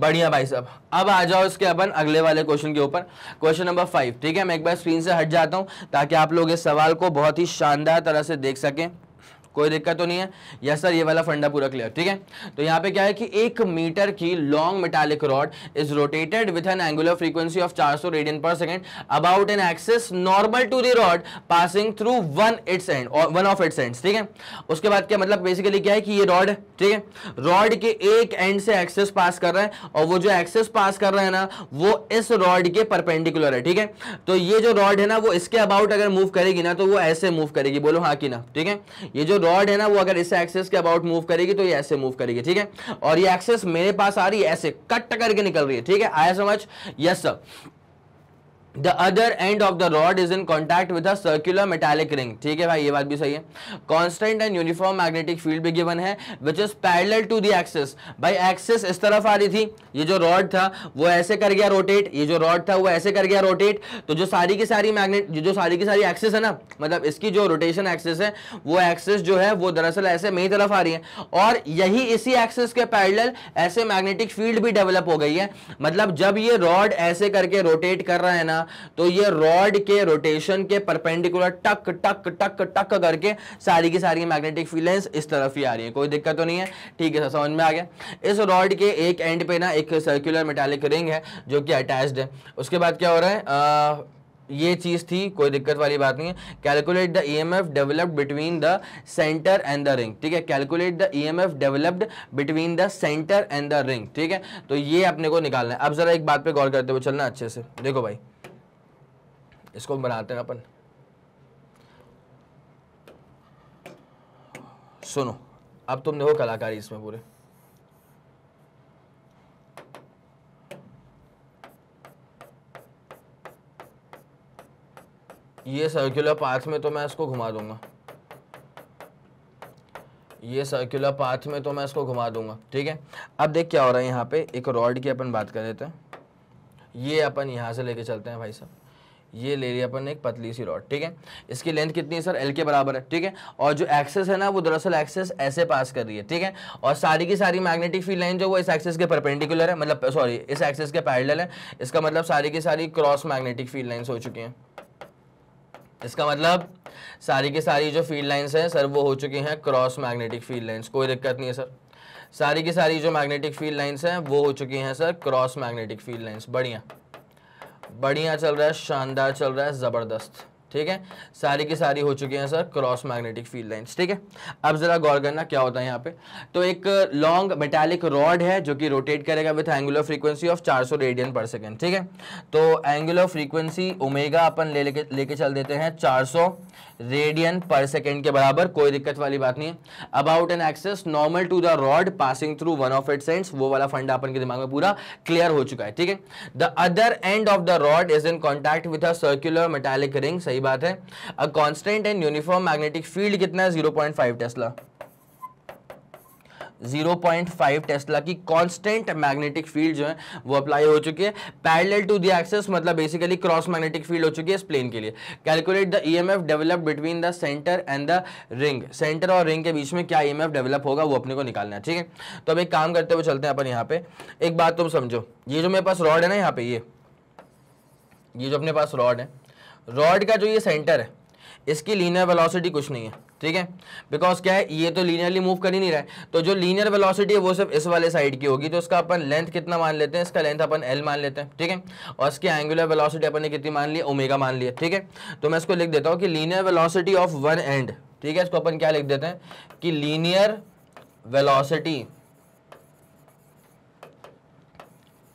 बढ़िया भाई साहब अब आ जाओ इसके अपन अगले वाले क्वेश्चन के ऊपर क्वेश्चन नंबर फाइव ठीक है मैं एक बार स्क्रीन से हट जाता हूँ ताकि आप लोग इस सवाल को बहुत ही शानदार तरह से देख सकें कोई दिक्कत तो नहीं है यस सर ये वाला फंडा पूरा क्लियर ठीक है तो यहाँ पे क्या है कि एक मीटर की long metallic rod is rotated with an angular frequency of 400 सौ radian per second about an axis normal to the rod passing through one its end one of its end ठीक है उसके बाद क्या मतलब बेसिकली क्या है कि ये रॉड ठीक है रॉड के एक एंड से एक्सेस पास कर रहा है और वो जो एक्सेस पास कर रहा है ना वो इस रॉड के परपेंडिकुलर है ठीक है तो ये जो रॉड है ना वो इसके अबाउट अगर मूव करेगी ना तो वो ऐसे मूव करेगी बोलो हाँ कि ना ठीक है ये जो रॉड है ना वो अगर इस एक्सेस के अबाउट मूव करेगी तो ये ऐसे मूव करेगी ठीक है और ये एक्सेस मेरे पास आ रही है ऐसे कट करके निकल रही है ठीक है आया समझ yes sir the other end of the rod is in contact with a circular metallic ring ठीक है भाई ये बात भी सही है constant and uniform magnetic field भी गिवन है which is parallel to the axis भाई एक्सिस इस तरफ आ रही थी ये जो रॉड था वो ऐसे कर गया रोटेट ये जो रॉड था वो ऐसे कर गया रोटेट तो जो सारी की सारी मैग्नेट जो सारी की सारी एक्सिस है ना मतलब इसकी जो रोटेशन एक्सिस है वो एक्सिस जो है वो दरअसल ऐसे मेरी तरफ आ रही है और यही इसी एक्सिस के पैरल ऐसे मैग्नेटिक फील्ड भी डेवलप हो गई है मतलब जब ये रॉड ऐसे करके रोटेट कर रहा है ना तो ये रॉड के रोटेशन के परपेंडिकुलर टक टक टक टक करके सारी की सारी मैग्नेटिक फील्डेंस इस तरफ ही आ रही है कोई दिक्कत तो नहीं है ठीक है सर समझ में आ गया इस रॉड के एक एंड पे ना एक सर्कुलर मेटालिक रिंग है जो कि अटैच्ड है उसके बाद क्या हो रहा है आ, ये चीज़ थी कोई दिक्कत वाली बात नहीं है calculate the EMF developed between the centre and the ring ठीक है calculate the EMF developed between the centre and the ring ठीक है तो ये अपने को निकालना है अब ज़रा एक बात पे गौर करते हुए चलना अच्छे से देखो भाई इसको बनाते हैं अपन सुनो अब तुमने हो कलाकारी इसमें पूरे ये सर्कुलर पाथ में तो मैं इसको घुमा दूंगा ये सर्कुलर पाथ में तो मैं इसको घुमा दूंगा ठीक है अब देख क्या हो रहा है यहाँ पे एक रॉड की अपन बात कर लेते हैं ये अपन यहाँ से लेके चलते हैं भाई साहब ये ले लिया अपन एक पतली सी रॉड ठीक है इसकी लेंथ कितनी है सर एल के बराबर है ठीक है और जो एक्सेस है ना वो दरअसल एक्सेस ऐसे पास कर रही है ठीक है और सारी की सारी मैग्नेटिक फील्ड लाइन जो वो इस एक्सेस के परपेंडिकुलर है मतलब सॉरी इस एक्सेस के पैरेलल है इसका मतलब सारी की सारी क्रॉस मैग्नेटिक फील्ड लाइन्स हो चुकी हैं इसका मतलब सारी की सारी जो फील्ड लाइन्स हैं सर वो हो चुकी हैं क्रॉस मैग्नेटिक फील्ड लाइन्स कोई दिक्कत नहीं है सर सारी की सारी जो मैग्नेटिक फील्ड लाइन्स हैं वो हो चुकी हैं sir cross magnetic field lines बढ़िया बढ़िया चल रहा है शानदार चल रहा है ज़बरदस्त ठीक है सारी की सारी हो चुकी हैं sir cross magnetic field lines ठीक है अब ज़रा गौर करना क्या होता है यहाँ पे तो एक लॉन्ग मेटालिक रॉड है जो कि रोटेट करेगा with angular frequency of 400 radian per second ठीक है तो एंगुलर फ्रीक्वेंसी ओमेगा अपन ले लेके लेके चल देते हैं 400 रेडियन पर सेकेंड के बराबर कोई दिक्कत वाली बात नहीं है about an axis normal to the rod passing through one of it cents वो वाला फंड अपन के दिमाग में पूरा क्लियर हो चुका है ठीक है the other end of the rod is in contact with a circular metallic ring सही बात है a constant and uniform magnetic field कितना है zero point five tesla 0.5 tesla की कांस्टेंट मैग्नेटिक फील्ड जो है वो अप्लाई हो चुकी है पैरेलल टू दी एक्सेस मतलब बेसिकली क्रॉस मैग्नेटिक फील्ड हो चुकी है इस प्लेन के लिए calculate the EMF develop between the centre and the ring centre और रिंग के बीच में क्या ईएमएफ e डेवलप होगा वो अपने को निकालना है ठीक है तो अब एक काम करते हुए चलते हैं अपन यहाँ पे एक बात तुम समझो ये जो मेरे पास रॉड है ना यहाँ पे ये ये जो अपने पास रॉड है रॉड का जो ये सेंटर है इसकी लीनियर वेलोसिटी कुछ नहीं है ठीक है बिकॉज क्या है ये तो लीनियरली मूव कर ही नहीं रहा है तो जो लीनियर वेलोसिटी है वो सिर्फ इस वाले साइड की होगी तो इसका अपन लेंथ कितना मान लेते हैं इसका लेंथ अपन एल मान लेते हैं ठीक है और इसकी एंगुलर वेलोसिटी अपन ने कितनी मान ली ओमेगा मान लिया ठीक है तो मैं इसको लिख देता हूँ कि linear velocity of one end ठीक है इसको अपन क्या लिख देते हैं कि linear velocity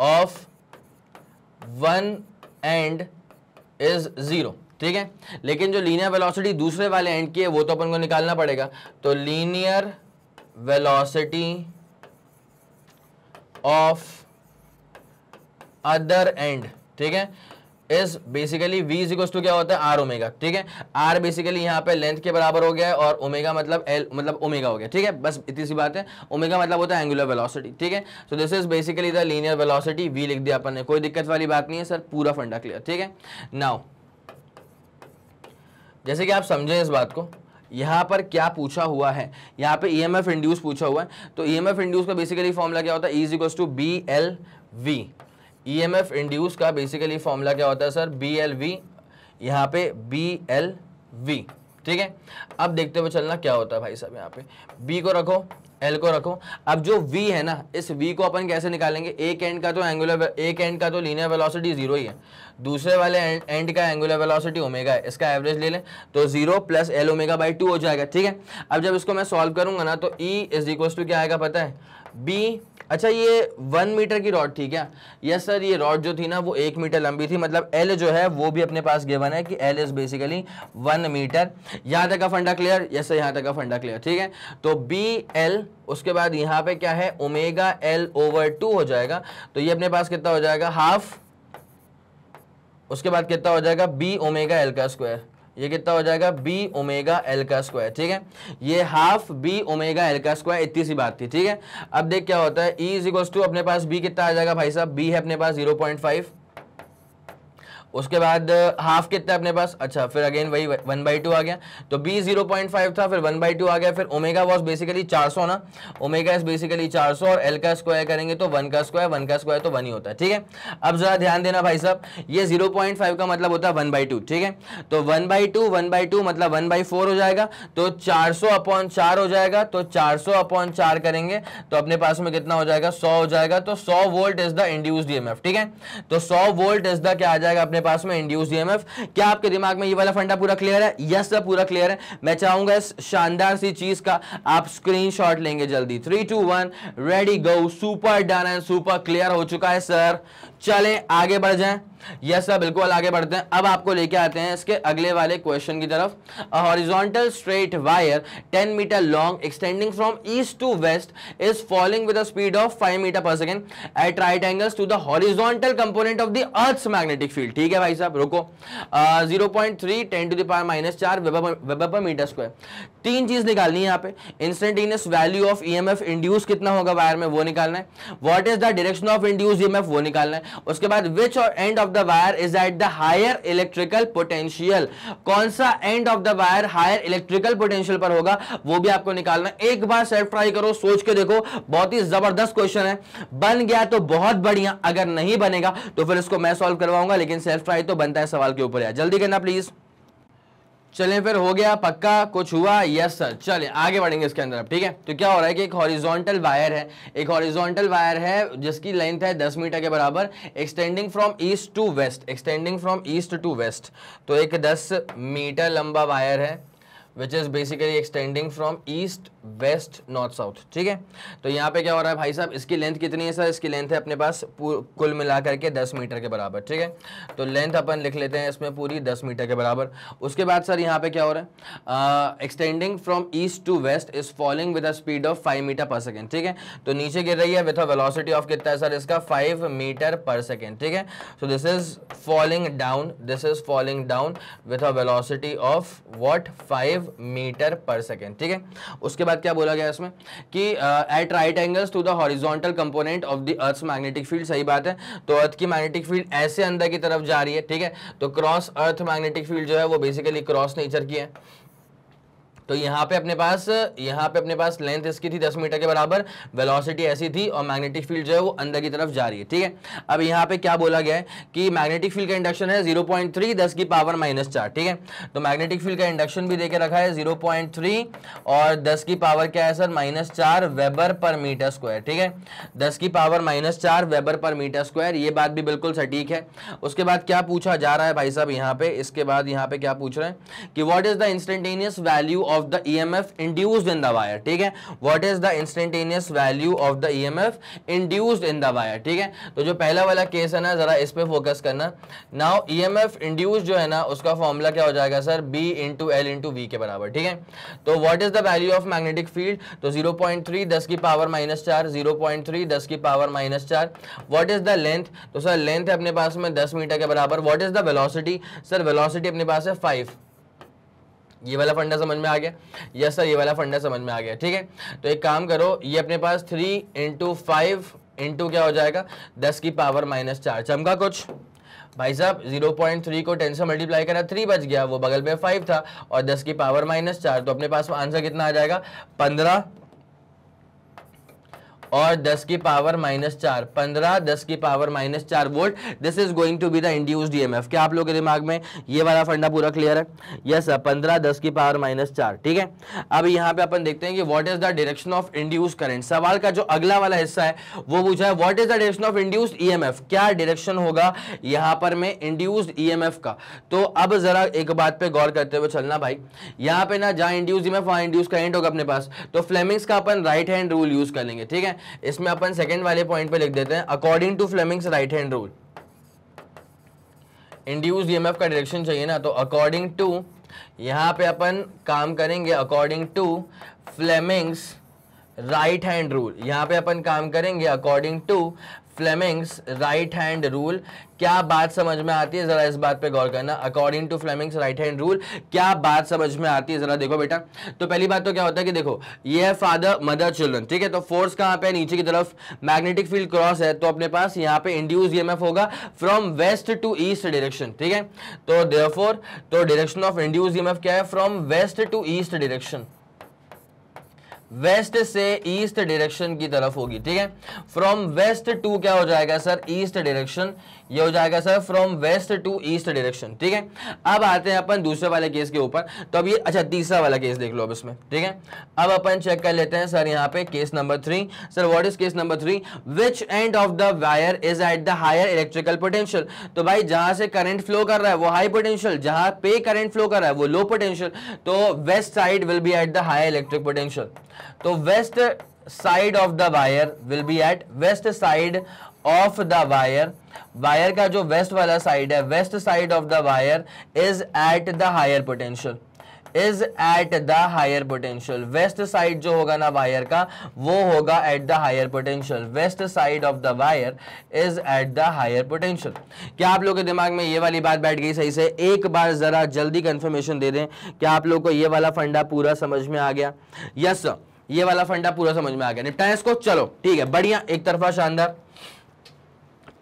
of one end is zero ठीक है लेकिन जो लीनियर वेलोसिटी दूसरे वाले एंड की है वो तो अपन को निकालना पड़ेगा तो linear velocity of other end ठीक है इस बेसिकली वी इज टू क्या होता है आर ओमेगा ठीक है आर बेसिकली यहां पे लेंथ के बराबर हो गया है और ओमेगा मतलब एल मतलब ओमेगा हो गया ठीक है बस इतनी सी बात है ओमेगा मतलब होता है एंगुलर वेलोसिटी ठीक है so this is basically the linear velocity v लिख दिया अपन ने कोई दिक्कत वाली बात नहीं है सर पूरा फंडा क्लियर ठीक है नाउ जैसे कि आप समझें इस बात को यहाँ पर क्या पूछा हुआ है यहाँ पे ई एम एफ इंड्यूस पूछा हुआ है तो ई एम एफ इंड्यूस का बेसिकली फॉर्मूला क्या होता है E to B L V E M F induce का बेसिकली फॉर्मूला क्या होता है सर बी एल वी यहाँ पे बी एल वी ठीक है अब देखते हुए चलना क्या होता है भाई साहब यहाँ पे बी को रखो एल को रखो अब जो वी है ना इस वी को अपन कैसे निकालेंगे एक एंड का तो एंगुलर एक एंड का तो लीनियर वेलोसिटी जीरो ही है दूसरे वाले एंड का एंगुलर वेलोसिटी ओमेगा है इसका एवरेज ले लें तो zero plus L omega by two हो जाएगा ठीक है अब जब इसको मैं सॉल्व करूंगा ना तो ई इज इक्वल टू क्या आएगा पता है बी अच्छा ये वन मीटर की रॉड थी क्या यस सर ये रॉड जो थी ना वो एक मीटर लंबी थी मतलब एल जो है वो भी अपने पास गेवन है कि L is basically one metre यहाँ तक का फंडा क्लियर यस सर यहाँ तक का फंडा क्लियर ठीक है तो बी एल उसके बाद यहाँ पे क्या है ओमेगा एल ओवर टू हो जाएगा तो ये अपने पास कितना हो जाएगा हाफ उसके बाद कितना हो जाएगा बी ओमेगा एल का स्क्वायर ये कितना हो जाएगा बी ओमेगा एल का स्क्वायर ठीक है ये हाफ बी ओमेगा एल का स्क्वायर इतनी सी बात थी ठीक है अब देख क्या होता है ई इज इक्वल्स टू अपने पास बी कितना आ जाएगा भाई साहब बी है अपने पास जीरो पॉइंट फाइव उसके बाद हाफ uh, कितना अपने पास अच्छा फिर अगेन वही वन बाई टू आ गया तो बी जीरो पॉइंट फाइव था फिर वन बाई टू आ गया फिर ओमेगा वॉज बेसिकली चार सौ ना ओमेगा इज बेसिकली चार सौ और एल का स्क्वायर करेंगे तो वन का स्क्वायर वन का स्क्वायर तो वन ही होता है ठीक है अब जरा ध्यान देना भाई साहब ये जीरो पॉइंट फाइव का मतलब होता है वन बाई टू ठीक है तो one by two one by two मतलब वन बाई फोर हो जाएगा तो चार सौ अपॉन चार हो जाएगा तो चार सौ अपॉन चार करेंगे तो अपने पास में कितना हो जाएगा सौ हो जाएगा तो सौ volt is the induced E ठीक है तो सौ वोल्ट इज द क्या आ जाएगा अपने पास में इंड्यूस ईएमएफ क्या आपके दिमाग में ये वाला फंडा पूरा क्लियर है यस सर पूरा क्लियर है मैं चाहूंगा इस शानदार सी चीज का आप स्क्रीनशॉट लेंगे जल्दी three two one ready go super done and super clear हो चुका है सर चले आगे बढ़ जाए यस सर बिल्कुल आगे बढ़ते हैं अब आपको लेके आते हैं इसके अगले वाले क्वेश्चन की तरफ horizontal straight wire 10 metre long extending from east to west is falling with speed of 5 metre per second at right angles to the horizontal component of the earth magnetic field ठीक है भाई साहब रुको zero point three ten to the power minus चार वेबर पर मीटर स्क्वायर तीन चीज निकालनी है यहाँ पे instantaneous value of E induce कितना होगा वायर में वो निकालना है what is the direction of induce E वो निकालना है उसके बाद विच और end of the wire is at the higher electrical potential कौन सा end of the wire higher electrical potential पर होगा वो भी आपको निकालना एक बार सेल्फ ट्राई करो सोच के देखो बहुत ही जबरदस्त क्वेश्चन है बन गया तो बहुत बढ़िया अगर नहीं बनेगा तो फिर इसको मैं सॉल्व करवाऊंगा लेकिन सेल्फ ट्राई तो बनता है सवाल के ऊपर जल्दी करना प्लीज़ चलें फिर हो गया पक्का कुछ हुआ यस सर चले आगे बढ़ेंगे इसके अंदर अब ठीक है तो क्या हो रहा है कि एक हॉरिजॉन्टल वायर है एक हॉरिजॉन्टल वायर है जिसकी लेंथ है 10 मीटर के बराबर extending from east to west extending from east to west तो एक 10 मीटर लंबा वायर है which is basically extending from east west north south ठीक है तो यहाँ पे क्या हो रहा है भाई साहब इसकी लेंथ कितनी है सर इसकी लेंथ है अपने पास कुल मिला करके दस मीटर के बराबर ठीक है तो लेंथ अपन लिख लेते हैं इसमें पूरी दस मीटर के बराबर उसके बाद सर यहाँ पे क्या हो रहा है extending from east to west is falling with a speed of five metre per second ठीक है तो नीचे गिर रही है विथ अ वेलोसिटी ऑफ कितना है सर इसका फाइव मीटर पर सेकेंड ठीक है so this is falling down this is falling down with a velocity of what five metre per second ठीक है उसके बाद बाद क्या बोला गया इसमें कि at right angles to the horizontal component of the earth magnetic field सही बात है तो अर्थ की मैग्नेटिक फील्ड ऐसे अंदर की तरफ जा रही है ठीक है तो क्रॉस अर्थ मैग्नेटिक फील्ड जो है वो बेसिकली क्रॉस नेचर की है तो यहाँ पे अपने पास यहाँ पे अपने पास लेंथ इसकी थी दस मीटर के बराबर वेलोसिटी ऐसी थी और मैग्नेटिक फील्ड जो है वो अंदर की तरफ जा रही है ठीक है अब यहाँ पे क्या बोला गया है कि मैग्नेटिक फील्ड का इंडक्शन है जीरो पॉइंट थ्री दस की पावर माइनस चार ठीक है तो मैग्नेटिक फील्ड का इंडक्शन भी देके रखा है जीरो पॉइंट थ्री और दस की पावर क्या है सर माइनस चार वेबर पर मीटर स्क्वायर ठीक है दस की पावर माइनस चार वेबर पर मीटर स्क्वायर ये बात भी बिल्कुल सटीक है उसके बाद क्या पूछा जा रहा है भाई साहब यहाँ पे इसके बाद यहाँ पे क्या पूछ रहे हैं कि what is the instantaneous value of the E M F induced in the wire ठीक है what is the instantaneous value of the E M F induced in the wire ठीक है तो जो पहला वाला केस है ना जरा इस पर फोकस करना now E M F induced जो है ना उसका फॉर्मूला क्या हो जाएगा sir B into L into V के बराबर ठीक है तो what is the value of magnetic field तो जीरो पॉइंट थ्री दस की पावर माइनस चार जीरो पॉइंट थ्री दस की पावर माइनस चार व्हाट इज द लेंथ तो सर लेंथ है अपने पास में दस मीटर के बराबर what is the velocity sir velocity अपने पास है फाइव ये वाला फंडा समझ में आ गया यस सर ये वाला फंडा समझ में आ गया ठीक है तो एक काम करो ये अपने पास थ्री इंटू फाइव इंटू क्या हो जाएगा दस की पावर माइनस चार चमका कुछ भाई साहब जीरो पॉइंट थ्री को टेन से मल्टीप्लाई करा थ्री बच गया वो बगल में फाइव था और दस की पावर माइनस चार तो अपने पास आंसर कितना आ जाएगा पंद्रह और 10 की पावर माइनस चार पंद्रह दस की पावर माइनस चार volt this is going to be the induced EMF क्या आप लोग के दिमाग में ये वाला फंडा पूरा क्लियर है यस सर पंद्रह दस की पावर माइनस चार ठीक है अब यहाँ पे अपन देखते हैं कि what is the direction of induce current सवाल का जो अगला वाला हिस्सा है वो पूछा है what is the direction of induce EMF क्या डायरेक्शन होगा यहाँ पर में इंड्यूस ईएमएफ का तो अब जरा एक बात पर गौर करते हुए चलना भाई यहाँ पे ना जहाँ इंड्यूस ईएमएफ वहाँ इंड्यूस करेंट होगा अपने पास तो फ्लेमिंग्स का अपन राइट हैंड रूल यूज कर लेंगे ठीक है इसमें अपन सेकेंड वाले पॉइंट पे लिख देते हैं according to Fleming's right hand rule induce EMF का डायरेक्शन चाहिए ना तो अकॉर्डिंग टू यहाँ पे अपन काम करेंगे according to Fleming's right hand rule यहाँ पे अपन काम करेंगे according to Fleming's right hand rule क्या बात समझ में आती है ज़रा इस बात पे गौर करना according to Fleming's right hand rule क्या बात समझ में आती है ज़रा देखो बेटा तो पहली बात तो क्या होता है कि देखो ये है फादर मदर चिल्ड्रन ठीक है तो फोर्स कहाँ पे नीचे की तरफ मैग्नेटिक फील्ड क्रॉस है तो अपने पास यहाँ पे इंड्यूस ई होगा from west to east direction ठीक है तो देयरफॉर तो डायरेक्शन ऑफ इंड्यूस ई क्या है from west to east direction west से ईस्ट डायरेक्शन की तरफ होगी ठीक है फ्रॉम वेस्ट टू क्या हो जाएगा सर ईस्ट डायरेक्शन ये हो जाएगा sir from west to east direction ठीक है अब आते हैं अपन दूसरे वाले केस के ऊपर तो अब ये अच्छा तीसरा वाला केस देख लो अब इसमें ठीक है अब अपन चेक कर लेते हैं सर यहाँ पे case number three sir what is case number three which end of the wire is at the higher electrical potential तो भाई जहां से करंट फ्लो कर रहा है वो हाई पोटेंशियल जहां पे करंट फ्लो कर रहा है वो लो पोटेंशियल तो west side will be at the higher electric potential तो west side of the wire will be at west side of the wire wire का जो वेस्ट वाला साइड है west side of the wire is at the higher potential is at the higher potential west side जो होगा ना वायर का वो होगा at the higher potential west side of the wire is at the higher potential क्या आप लोग के दिमाग में ये वाली बात बैठ गई सही से एक बार जरा जल्दी कंफर्मेशन दे दें क्या आप लोग को ये वाला फंडा पूरा समझ में आ गया यस yes, सर ये वाला फंडा पूरा समझ में आ गया निपटाएं इसको चलो ठीक है बढ़िया एक तरफा शानदार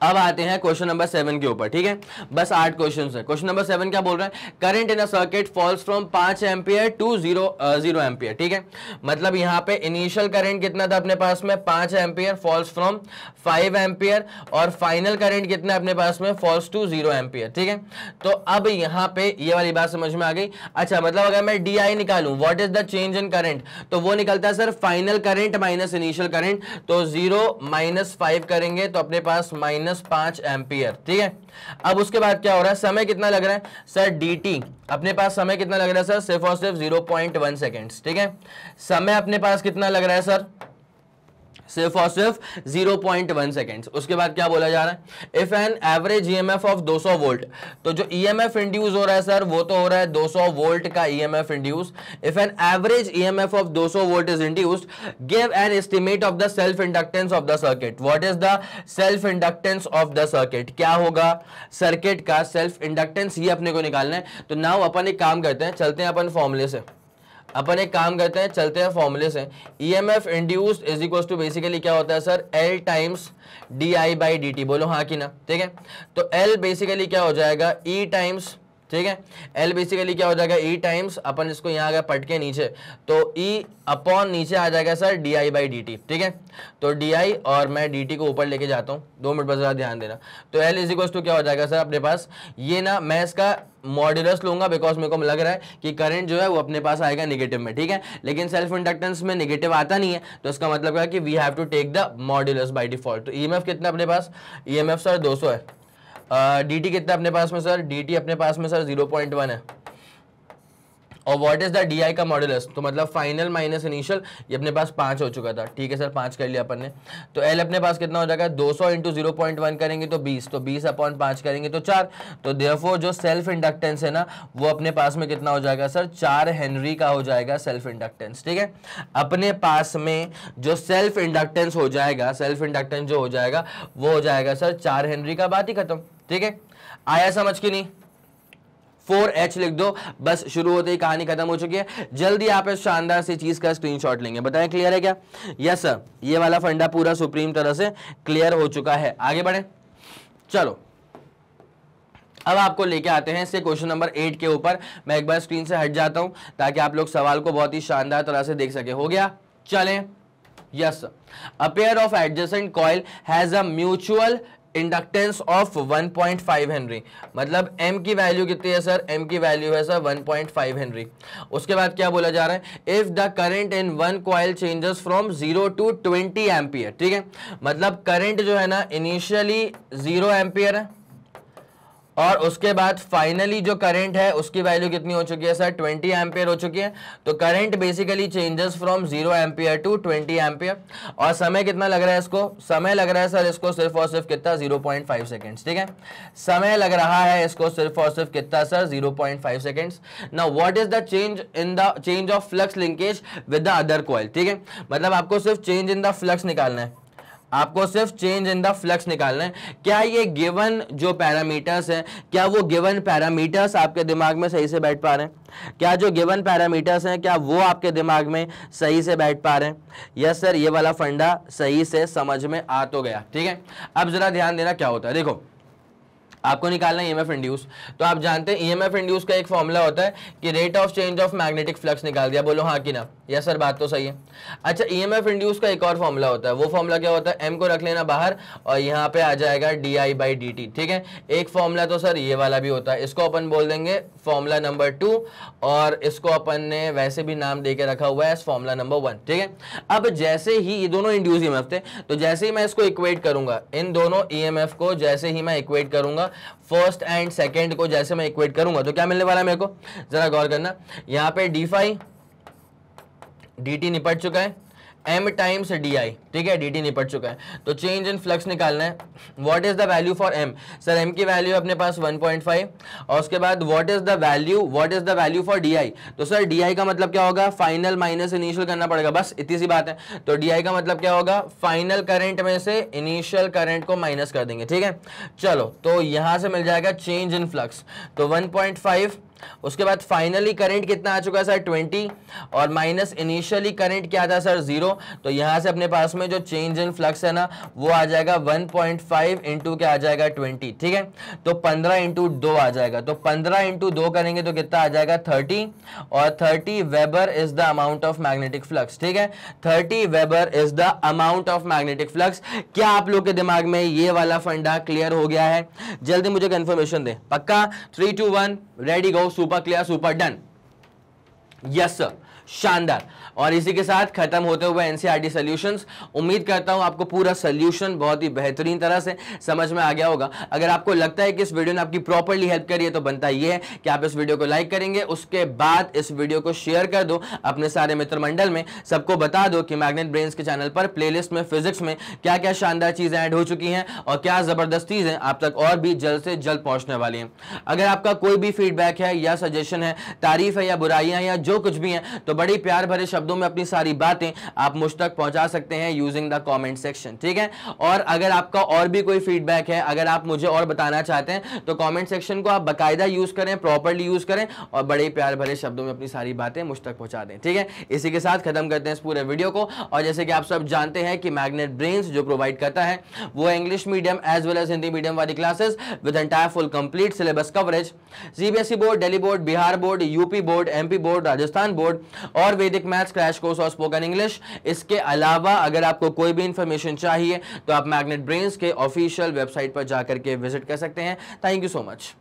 अब आते हैं क्वेश्चन नंबर सेवन के ऊपर ठीक है बस आठ क्वेश्चन है क्वेश्चन नंबर सेवन क्या बोल रहे हैं current in a circuit falls from पांच ampere to zero zero ampere ठीक है मतलब यहां पे इनिशियल करंट कितना था अपने पास में पांच ampere falls from five ampere और फाइनल करंट कितना अपने पास में फॉल्स टू जीरो एम्पियर ठीक है तो अब यहां पर यह वाली बात समझ में आ गई अच्छा मतलब अगर मैं डी आई निकालू what is the change in current तो वो निकलता है sir final current minus initial current तो जीरो माइनस फाइव करेंगे तो अपने पास माइनस माइनस पांच एम्पियर ठीक है अब उसके बाद क्या हो रहा है समय कितना लग रहा है सर डी अपने पास समय कितना लग रहा है सर सिर्फ और सिर्फ जीरो पॉइंट वन सेकेंड ठीक है समय अपने पास कितना लग रहा है सर सिर्फ और सिर्फ 0.1 सेकेंड उसके बाद क्या बोला जा रहा है if an average EMF of 200 volt तो जो ईएमएफ e इंड्यूस हो रहा है सर वो तो हो रहा है 200 वोल्ट का EMF induce if an average EMF of 200 volt is induced give an estimate of the self inductance of the circuit what is the self inductance of the circuit क्या होगा सर्किट का सेल्फ इंडक्टेंस ये अपने को निकालना है तो नाउ अपन एक काम करते हैं चलते हैं अपन फॉर्मुले से अपन एक काम करते हैं चलते हैं फॉर्मूले से E M F induce is equal to basically क्या होता है sir L times D I by D T बोलो हाँ कि ना ठीक है तो एल बेसिकली क्या हो जाएगा ई e टाइम्स ठीक है एल बेसिकली क्या हो जाएगा ई e टाइम्स अपन इसको यहाँ आ गया पट के नीचे तो ई e अपॉन नीचे आ जाएगा sir D I by D T ठीक है तो डी आई और मैं डी टी को ऊपर लेके जाता हूँ दो मिनट बस ज़्यादा ध्यान देना तो एल इज इक्वल्स टू क्या हो जाएगा सर अपने पास ये ना मैं इसका मॉड्यूलस लूंगा बिकॉज मेरे को लग रहा है कि करंट जो है वो अपने पास आएगा निगेटिव में ठीक है लेकिन सेल्फ इंडक्टेंस में निगेटिव आता नहीं है तो इसका मतलब क्या कि we have to take the modulus by default तो ई e कितना अपने पास ई एम एफ सर दो है डी uh, टी कितना अपने पास में सर डी टी अपने पास में सर जीरो पॉइंट वन है और व्हाट इज द डीआई का मॉड्यूलस तो मतलब फाइनल माइनस इनिशियल ये अपने पास पांच हो चुका था ठीक है सर पांच कर लिया अपन ने तो एल अपने पास कितना हो जाएगा दो सौ इंटू जीरो पॉइंट वन करेंगे तो बीस तो बीस अपॉन पांच करेंगे तो चार तो देयरफॉर जो सेल्फ इंडक्टेंस है ना वो अपने पास में कितना हो जाएगा सर चार हेनरी का हो जाएगा सेल्फ इंडक्टेंस ठीक है अपने पास में जो सेल्फ इंडक्टेंस हो जाएगा सेल्फ इंडक्टेंस जो हो जाएगा वो हो जाएगा सर चार हेनरी का बात ही खत्म ठीक है आया समझ के नहीं फोर एच लिख दो बस शुरू होते ही कहानी खत्म हो चुकी है जल्दी आप इस शानदार सी चीज का स्क्रीनशॉट लेंगे बताए क्लियर है क्या यस सर ये वाला फंडा पूरा सुप्रीम तरह से क्लियर हो चुका है आगे बढ़े चलो अब आपको लेके आते हैं इससे क्वेश्चन नंबर एट के ऊपर मैं एक बार स्क्रीन से हट जाता हूं ताकि आप लोग सवाल को बहुत ही शानदार तरह से देख सके हो गया चलें yes a pair of adjacent coil has a mutual inductance of 1.5 henry मतलब m की वैल्यू कितनी है सर m की वैल्यू है सर 1.5 हेनरी उसके बाद क्या बोला जा रहा है if the current in one coil changes from 0 to 20 ampere ठीक है मतलब करंट जो है ना इनिशियली 0 एम्पियर है और उसके बाद फाइनली जो करंट है उसकी वैल्यू कितनी हो चुकी है सर 20 एम्पियर हो चुकी है तो current basically changes from 0 ampere to 20 ampere और समय कितना लग रहा है इसको समय लग रहा है सर इसको सिर्फ और सिर्फ कितना 0.5 सेकेंड्स ठीक है समय लग रहा है इसको सिर्फ और सिर्फ कितना सर 0.5 सेकेंड्स ना what is the change in the change of flux linkage with the other coil ठीक है मतलब आपको सिर्फ चेंज इन द फ्लक्स निकालना है आपको सिर्फ चेंज इन द फ्लक्स निकालना है क्या ये गिवन जो पैरामीटर्स हैं क्या वो गिवन पैरामीटर्स आपके दिमाग में सही से बैठ पा रहे हैं क्या जो गिवन पैरामीटर्स हैं क्या वो आपके दिमाग में सही से बैठ पा रहे हैं यस सर ये वाला फंडा सही से समझ में आ तो गया ठीक है अब ज़रा ध्यान देना क्या होता है देखो आपको निकालना ई एम एफ इंड्यूस तो आप जानते हैं ई एम एफ इंड्यूस का एक फॉर्मूला होता है कि rate of change of magnetic flux निकाल दिया बोलो हाँ कि ना यस सर बात तो सही है अच्छा ई एम एफ इंड्यूस का एक और फॉर्मूला होता है वो फॉर्मूला क्या होता है एम को रख लेना बाहर और यहाँ पे आ जाएगा D I by D T ठीक है एक फॉर्मूला तो सर ये वाला भी होता है इसको अपन बोल देंगे फॉर्मूला नंबर टू और इसको अपन ने वैसे भी नाम दे के रखा हुआ है फॉर्मूला नंबर वन ठीक है अब जैसे ही ये दोनों इंड्यूस ई e थे तो जैसे ही मैं इसको इक्वेट करूंगा इन दोनों ई एम एफ को जैसे ही मैं इक्वेट करूंगा फर्स्ट एंड सेकेंड को जैसे मैं इक्वेट करूंगा तो क्या मिलने वाला है मेरे को ज़रा गौर करना यहाँ पे डी फाइव डी टी निपट चुका है एम टाइम्स डी आई ठीक है डी टी निपट चुका है तो चेंज इन फ्लक्स निकालना है what is the value for M sir M की वैल्यू अपने पास 1.5 और उसके बाद what is the value what is the value for D I तो सर डी आई का मतलब क्या होगा फाइनल माइनस इनिशियल करना पड़ेगा बस इतनी सी बात है तो डी आई का मतलब क्या होगा फाइनल करेंट में से इनिशियल करेंट को माइनस कर देंगे ठीक है चलो तो यहां से मिल जाएगा चेंज इन फ्लक्स तो वन पॉइंट फाइव उसके बाद फाइनली करंट कितना आ चुका है सर ट्वेंटी और माइनस इनिशियली करंट क्या था सर जीरो तो यहां से अपने पास में जो चेंज इन फ्लक्स है ना वो आ जाएगा वन पॉइंट फाइव इंटू क्या आ जाएगा ट्वेंटी ठीक है तो पंद्रह इंटू दो आ जाएगा तो पंद्रह इंटू दो करेंगे तो कितना आ जाएगा थर्टी और thirty weber is the amount of magnetic flux ठीक है thirty weber is the amount of magnetic flux क्या आप लोग के दिमाग में ये वाला फंडा क्लियर हो गया है जल्दी मुझे कंफर्मेशन दे पक्का three two one ready go super clear super done yes sir शानदार और इसी के साथ खत्म होते हुए एनसीईआरटी सॉल्यूशंस e उम्मीद करता हूं आपको पूरा सोल्यूशन बहुत ही बेहतरीन तरह से समझ में आ गया होगा अगर आपको लगता है कि इस वीडियो ने आपकी प्रॉपरली हेल्प करी है तो बनता यह है कि आप इस वीडियो को लाइक करेंगे उसके बाद इस वीडियो को शेयर कर दो अपने सारे मित्र मंडल में सबको बता दो कि मैग्नेट ब्रेन्स के चैनल पर प्लेलिस्ट में फिजिक्स में क्या क्या शानदार चीजें ऐड हो चुकी हैं और क्या जबरदस्त चीजें आप तक और भी जल्द से जल्द पहुंचने वाली हैं अगर आपका कोई भी फीडबैक है या सजेशन है तारीफ है या बुराइयां या जो कुछ भी है तो बड़ी प्यार भरे शब्दों शब्दों में अपनी सारी बातें आप मुझ तक पहुंचा सकते हैं यूजिंग द कॉमेंट सेक्शन ठीक है और अगर आपका और भी कोई फीडबैक है अगर आप मुझे और बताना चाहते हैं तो कॉमेंट सेक्शन को आप बाकायदा यूज़ करें प्रॉपरली यूज़ करें और बड़े प्यार भरे शब्दों में अपनी सारी बातें मुझ तक पहुंचा दें ठीक है इसी के साथ खत्म करते हैं इस पूरे वीडियो को और जैसे कि आप सब जानते हैं कि मैग्नेट ब्रेन्स जो प्रोवाइड करता है वो English medium as well as Hindi medium वाली classes with entire full complete syllabus coverage CBSE board Delhi board Bihar board UP board MP board Rajasthan board और Vedic maths mathematics crash course of spoken English इसके अलावा अगर आपको कोई भी इंफॉर्मेशन चाहिए तो आप मैग्नेट ब्रेन्स के ऑफिशियल वेबसाइट पर जाकर के विजिट कर सकते हैं थैंक यू सो मच